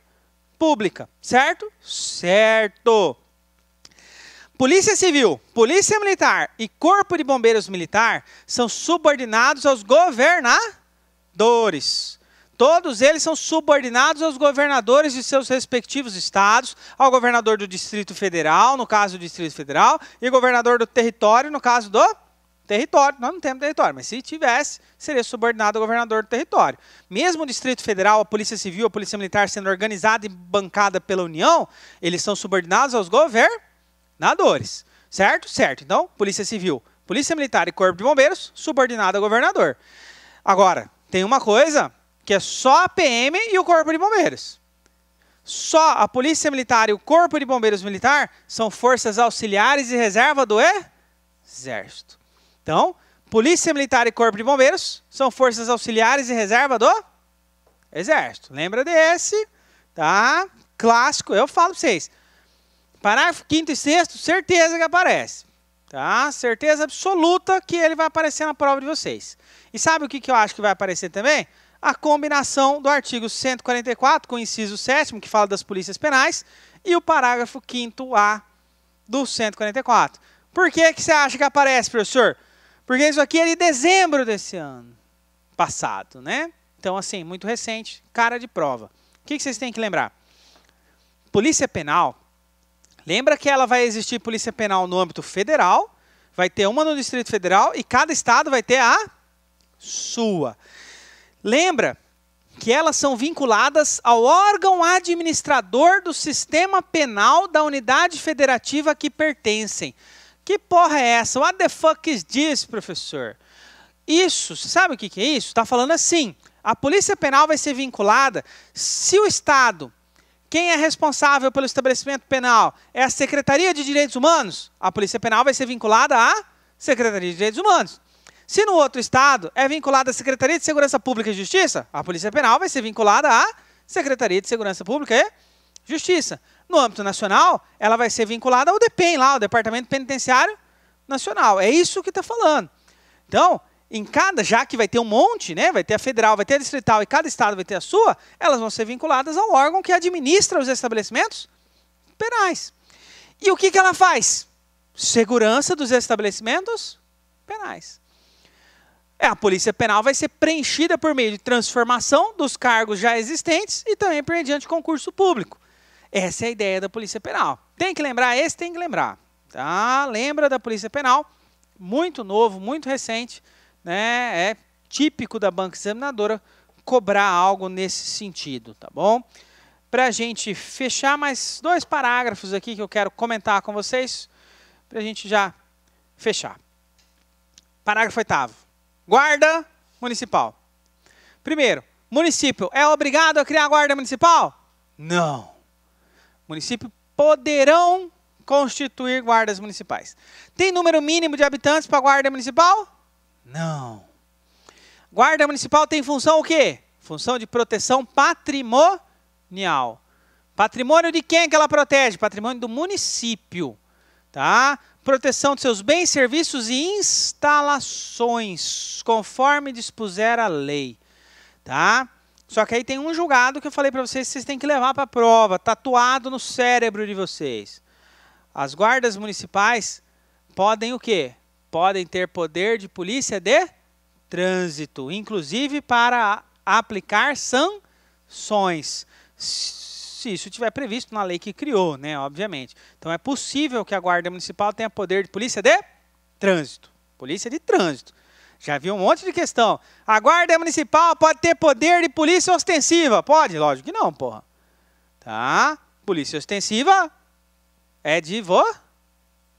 pública, certo? Certo. Polícia Civil, Polícia Militar e Corpo de Bombeiros Militar são subordinados aos governadores. Todos eles são subordinados aos governadores de seus respectivos estados, ao governador do Distrito Federal, no caso do Distrito Federal, e governador do território, no caso do território. Nós não temos território, mas se tivesse, seria subordinado ao governador do território. Mesmo o Distrito Federal, a Polícia Civil, a Polícia Militar sendo organizada e bancada pela União, eles são subordinados aos governadores. Certo? Certo. Então, Polícia Civil, Polícia Militar e Corpo de Bombeiros, subordinado ao governador. Agora, tem uma coisa que é só a PM e o Corpo de Bombeiros. Só a Polícia Militar e o Corpo de Bombeiros Militar são forças auxiliares e reserva do Exército. Então, Polícia Militar e Corpo de Bombeiros são forças auxiliares e reserva do Exército. Lembra desse? Tá? Clássico, eu falo para vocês. Parágrafo 5 e 6, certeza que aparece. Tá? Certeza absoluta que ele vai aparecer na prova de vocês. E sabe o que, que eu acho que vai aparecer também? A combinação do artigo 144 com o inciso 7, que fala das polícias penais, e o parágrafo 5A do 144. Por que, que você acha que aparece, professor? Porque isso aqui é de dezembro desse ano passado, né? Então, assim, muito recente, cara de prova. O que, vocês têm que lembrar? Polícia Penal, lembra que ela vai existir Polícia Penal no âmbito federal, vai ter uma no Distrito Federal e cada estado vai ter a sua. Lembra que elas são vinculadas ao órgão administrador do sistema penal da unidade federativa que pertencem. Que porra é essa? What the fuck is this, professor? Isso, sabe o que, que é isso? Está falando assim: a polícia penal vai ser vinculada se o Estado. Quem é responsável pelo estabelecimento penal é a Secretaria de Direitos Humanos. A Polícia Penal vai ser vinculada à Secretaria de Direitos Humanos. Se no outro estado é vinculada à Secretaria de Segurança Pública e Justiça, a Polícia Penal vai ser vinculada à Secretaria de Segurança Pública e Justiça. No âmbito nacional, ela vai ser vinculada ao DEPEN, lá, ao Departamento Penitenciário Nacional. É isso que está falando. Então, em cada, já que vai ter um monte, né, vai ter a federal, vai ter a distrital e cada estado vai ter a sua, elas vão ser vinculadas ao órgão que administra os estabelecimentos penais. E o que, que ela faz? Segurança dos estabelecimentos penais. É, a Polícia Penal vai ser preenchida por meio de transformação dos cargos já existentes e também por mediante concurso público. Essa é a ideia da Polícia Penal. Tem que lembrar, esse tem que lembrar. Tá? Lembra da Polícia Penal, muito novo, muito recente, né? É típico da banca examinadora cobrar algo nesse sentido, tá bom? Para a gente fechar mais dois parágrafos aqui que eu quero comentar com vocês, para a gente já fechar. Parágrafo oitavo. Guarda municipal. Primeiro, município é obrigado a criar guarda municipal? Não município poderão constituir guardas municipais. Tem número mínimo de habitantes para a guarda municipal? Não. Guarda municipal tem função o quê? Função de proteção patrimonial. Patrimônio de quem é que ela protege? Patrimônio do município, tá? Proteção de seus bens, serviços e instalações, conforme dispuser a lei, tá? Só que aí tem um julgado que eu falei para vocês que vocês têm que levar para a prova, tatuado no cérebro de vocês. As guardas municipais podem o quê? Podem ter poder de polícia de trânsito, inclusive para aplicar sanções, se isso tiver previsto na lei que criou, né, obviamente. Então é possível que a guarda municipal tenha poder de polícia de trânsito, polícia de trânsito. Já viu um monte de questão. A guarda municipal pode ter poder de polícia ostensiva. Pode? Lógico que não, porra. Tá? Polícia ostensiva é de vo...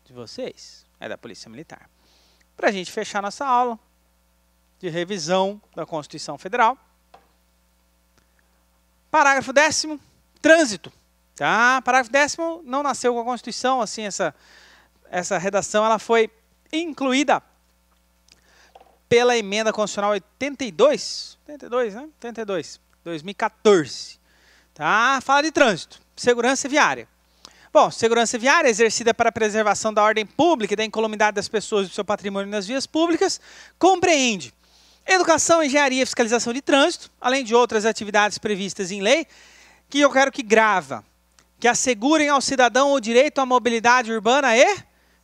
De vocês. É da Polícia Militar. Para a gente fechar nossa aula de revisão da Constituição Federal. Parágrafo décimo, trânsito. Tá? Parágrafo décimo não nasceu com a Constituição, assim, essa, essa redação ela foi incluída pela emenda constitucional 82, 82, né? 82, 2014. Tá? Fala de trânsito, segurança viária. Bom, segurança viária é exercida para a preservação da ordem pública e da incolumidade das pessoas e do seu patrimônio nas vias públicas, compreende educação, engenharia e fiscalização de trânsito, além de outras atividades previstas em lei, que eu quero que grava, que assegurem ao cidadão o direito à mobilidade urbana e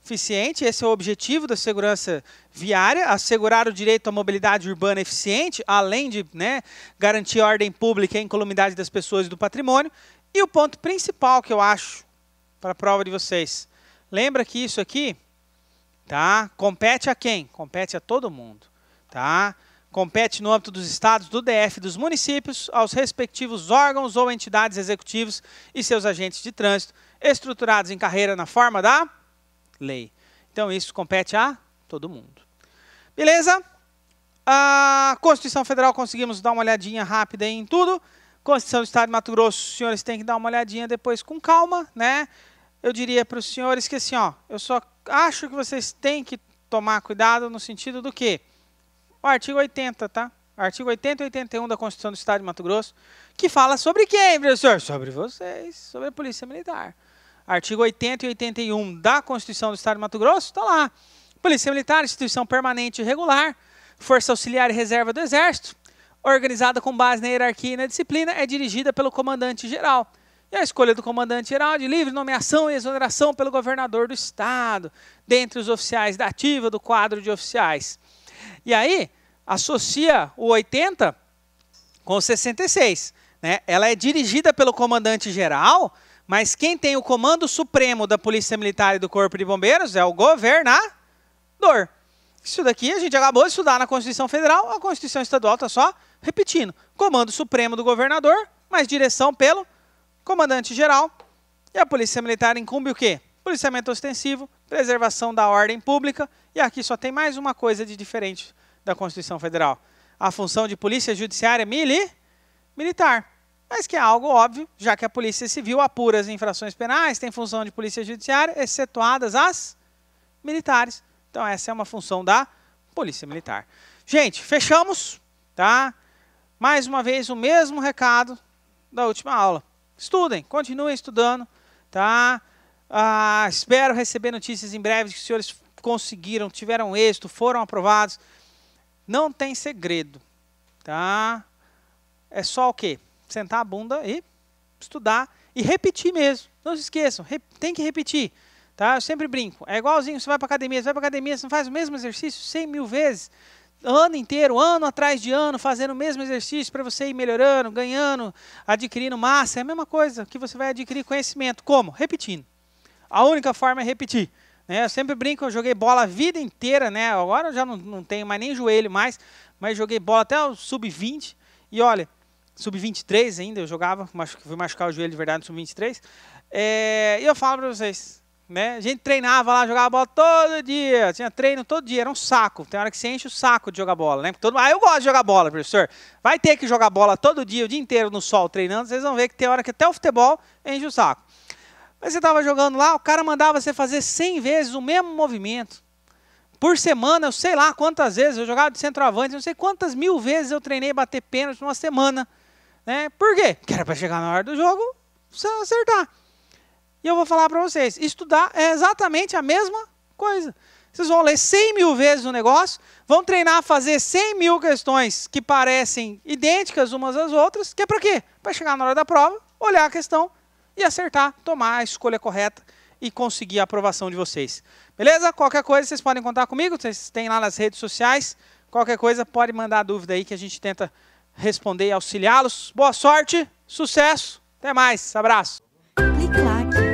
eficiente, esse é o objetivo da segurança viária, assegurar o direito à mobilidade urbana eficiente, além de né, garantir a ordem pública e a incolumidade das pessoas e do patrimônio. E o ponto principal que eu acho para a prova de vocês, lembra que isso aqui tá, compete a quem? Compete a todo mundo. Tá? Compete no âmbito dos estados, do DF dos municípios, aos respectivos órgãos ou entidades executivos e seus agentes de trânsito, estruturados em carreira na forma da lei. Então, isso compete a todo mundo. Beleza? A Constituição Federal, conseguimos dar uma olhadinha rápida em tudo. Constituição do Estado de Mato Grosso, os senhores têm que dar uma olhadinha depois com calma, né? Eu diria para os senhores que assim, ó, eu só acho que vocês têm que tomar cuidado no sentido do que? O artigo 80, tá? Artigo 80 e 81 da Constituição do Estado de Mato Grosso, que fala sobre quem, professor? Sobre vocês, sobre a Polícia Militar artigo 80 e 81 da Constituição do Estado de Mato Grosso, está lá. Polícia Militar, instituição permanente e regular, Força Auxiliar e Reserva do Exército, organizada com base na hierarquia e na disciplina, é dirigida pelo comandante-geral. E a escolha do comandante-geral é de livre nomeação e exoneração pelo governador do Estado, dentre os oficiais da ativa do quadro de oficiais. E aí, associa o 80 com o 66. Né? Ela é dirigida pelo comandante-geral, mas quem tem o comando supremo da Polícia Militar e do Corpo de Bombeiros é o governador. Isso daqui a gente acabou de estudar na Constituição Federal, a Constituição Estadual está só repetindo. Comando supremo do governador, mas direção pelo comandante-geral. E a Polícia Militar incumbe o quê? Policiamento ostensivo, preservação da ordem pública. E aqui só tem mais uma coisa de diferente da Constituição Federal. A função de Polícia Judiciária mili militar mas que é algo óbvio, já que a Polícia Civil apura as infrações penais, tem função de Polícia Judiciária, excetuadas as militares. Então, essa é uma função da Polícia Militar. Gente, fechamos, tá? Mais uma vez, o mesmo recado da última aula. Estudem, continuem estudando, tá? Ah, espero receber notícias em breve de que os senhores conseguiram, tiveram êxito, foram aprovados. Não tem segredo, tá? É só o quê? sentar a bunda e estudar e repetir mesmo. Não se esqueçam, tem que repetir. Tá? Eu sempre brinco. É igualzinho, você vai para academia, você vai para academia, você não faz o mesmo exercício 100 mil vezes, ano inteiro, ano atrás de ano, fazendo o mesmo exercício para você ir melhorando, ganhando, adquirindo massa. É a mesma coisa que você vai adquirir conhecimento. Como? Repetindo. A única forma é repetir. Né? Eu sempre brinco, eu joguei bola a vida inteira, né? agora eu já não, não tenho mais nem joelho mais, mas joguei bola até o sub-20. E olha, sub-23 ainda, eu jogava, fui machucar o joelho de verdade no sub-23. É, e eu falo pra vocês, né? A gente treinava lá, jogava bola todo dia, tinha treino todo dia, era um saco. Tem hora que você enche o saco de jogar bola, né? Todo... Ah, eu gosto de jogar bola, professor. Vai ter que jogar bola todo dia, o dia inteiro no sol treinando, vocês vão ver que tem hora que até o futebol enche o saco. Mas você tava jogando lá, o cara mandava você fazer 100 vezes o mesmo movimento. Por semana, eu sei lá quantas vezes, eu jogava de centroavante, não sei quantas mil vezes eu treinei bater pênalti numa semana. Né? Por quê? Porque era para chegar na hora do jogo acertar. E eu vou falar para vocês: estudar é exatamente a mesma coisa. Vocês vão ler 100 mil vezes o negócio, vão treinar a fazer 100 mil questões que parecem idênticas umas às outras, que é para quê? Para chegar na hora da prova, olhar a questão e acertar, tomar a escolha correta e conseguir a aprovação de vocês. Beleza? Qualquer coisa vocês podem contar comigo, vocês têm lá nas redes sociais. Qualquer coisa pode mandar dúvida aí que a gente tenta responder e auxiliá-los. Boa sorte, sucesso, até mais, abraço. Clique lá.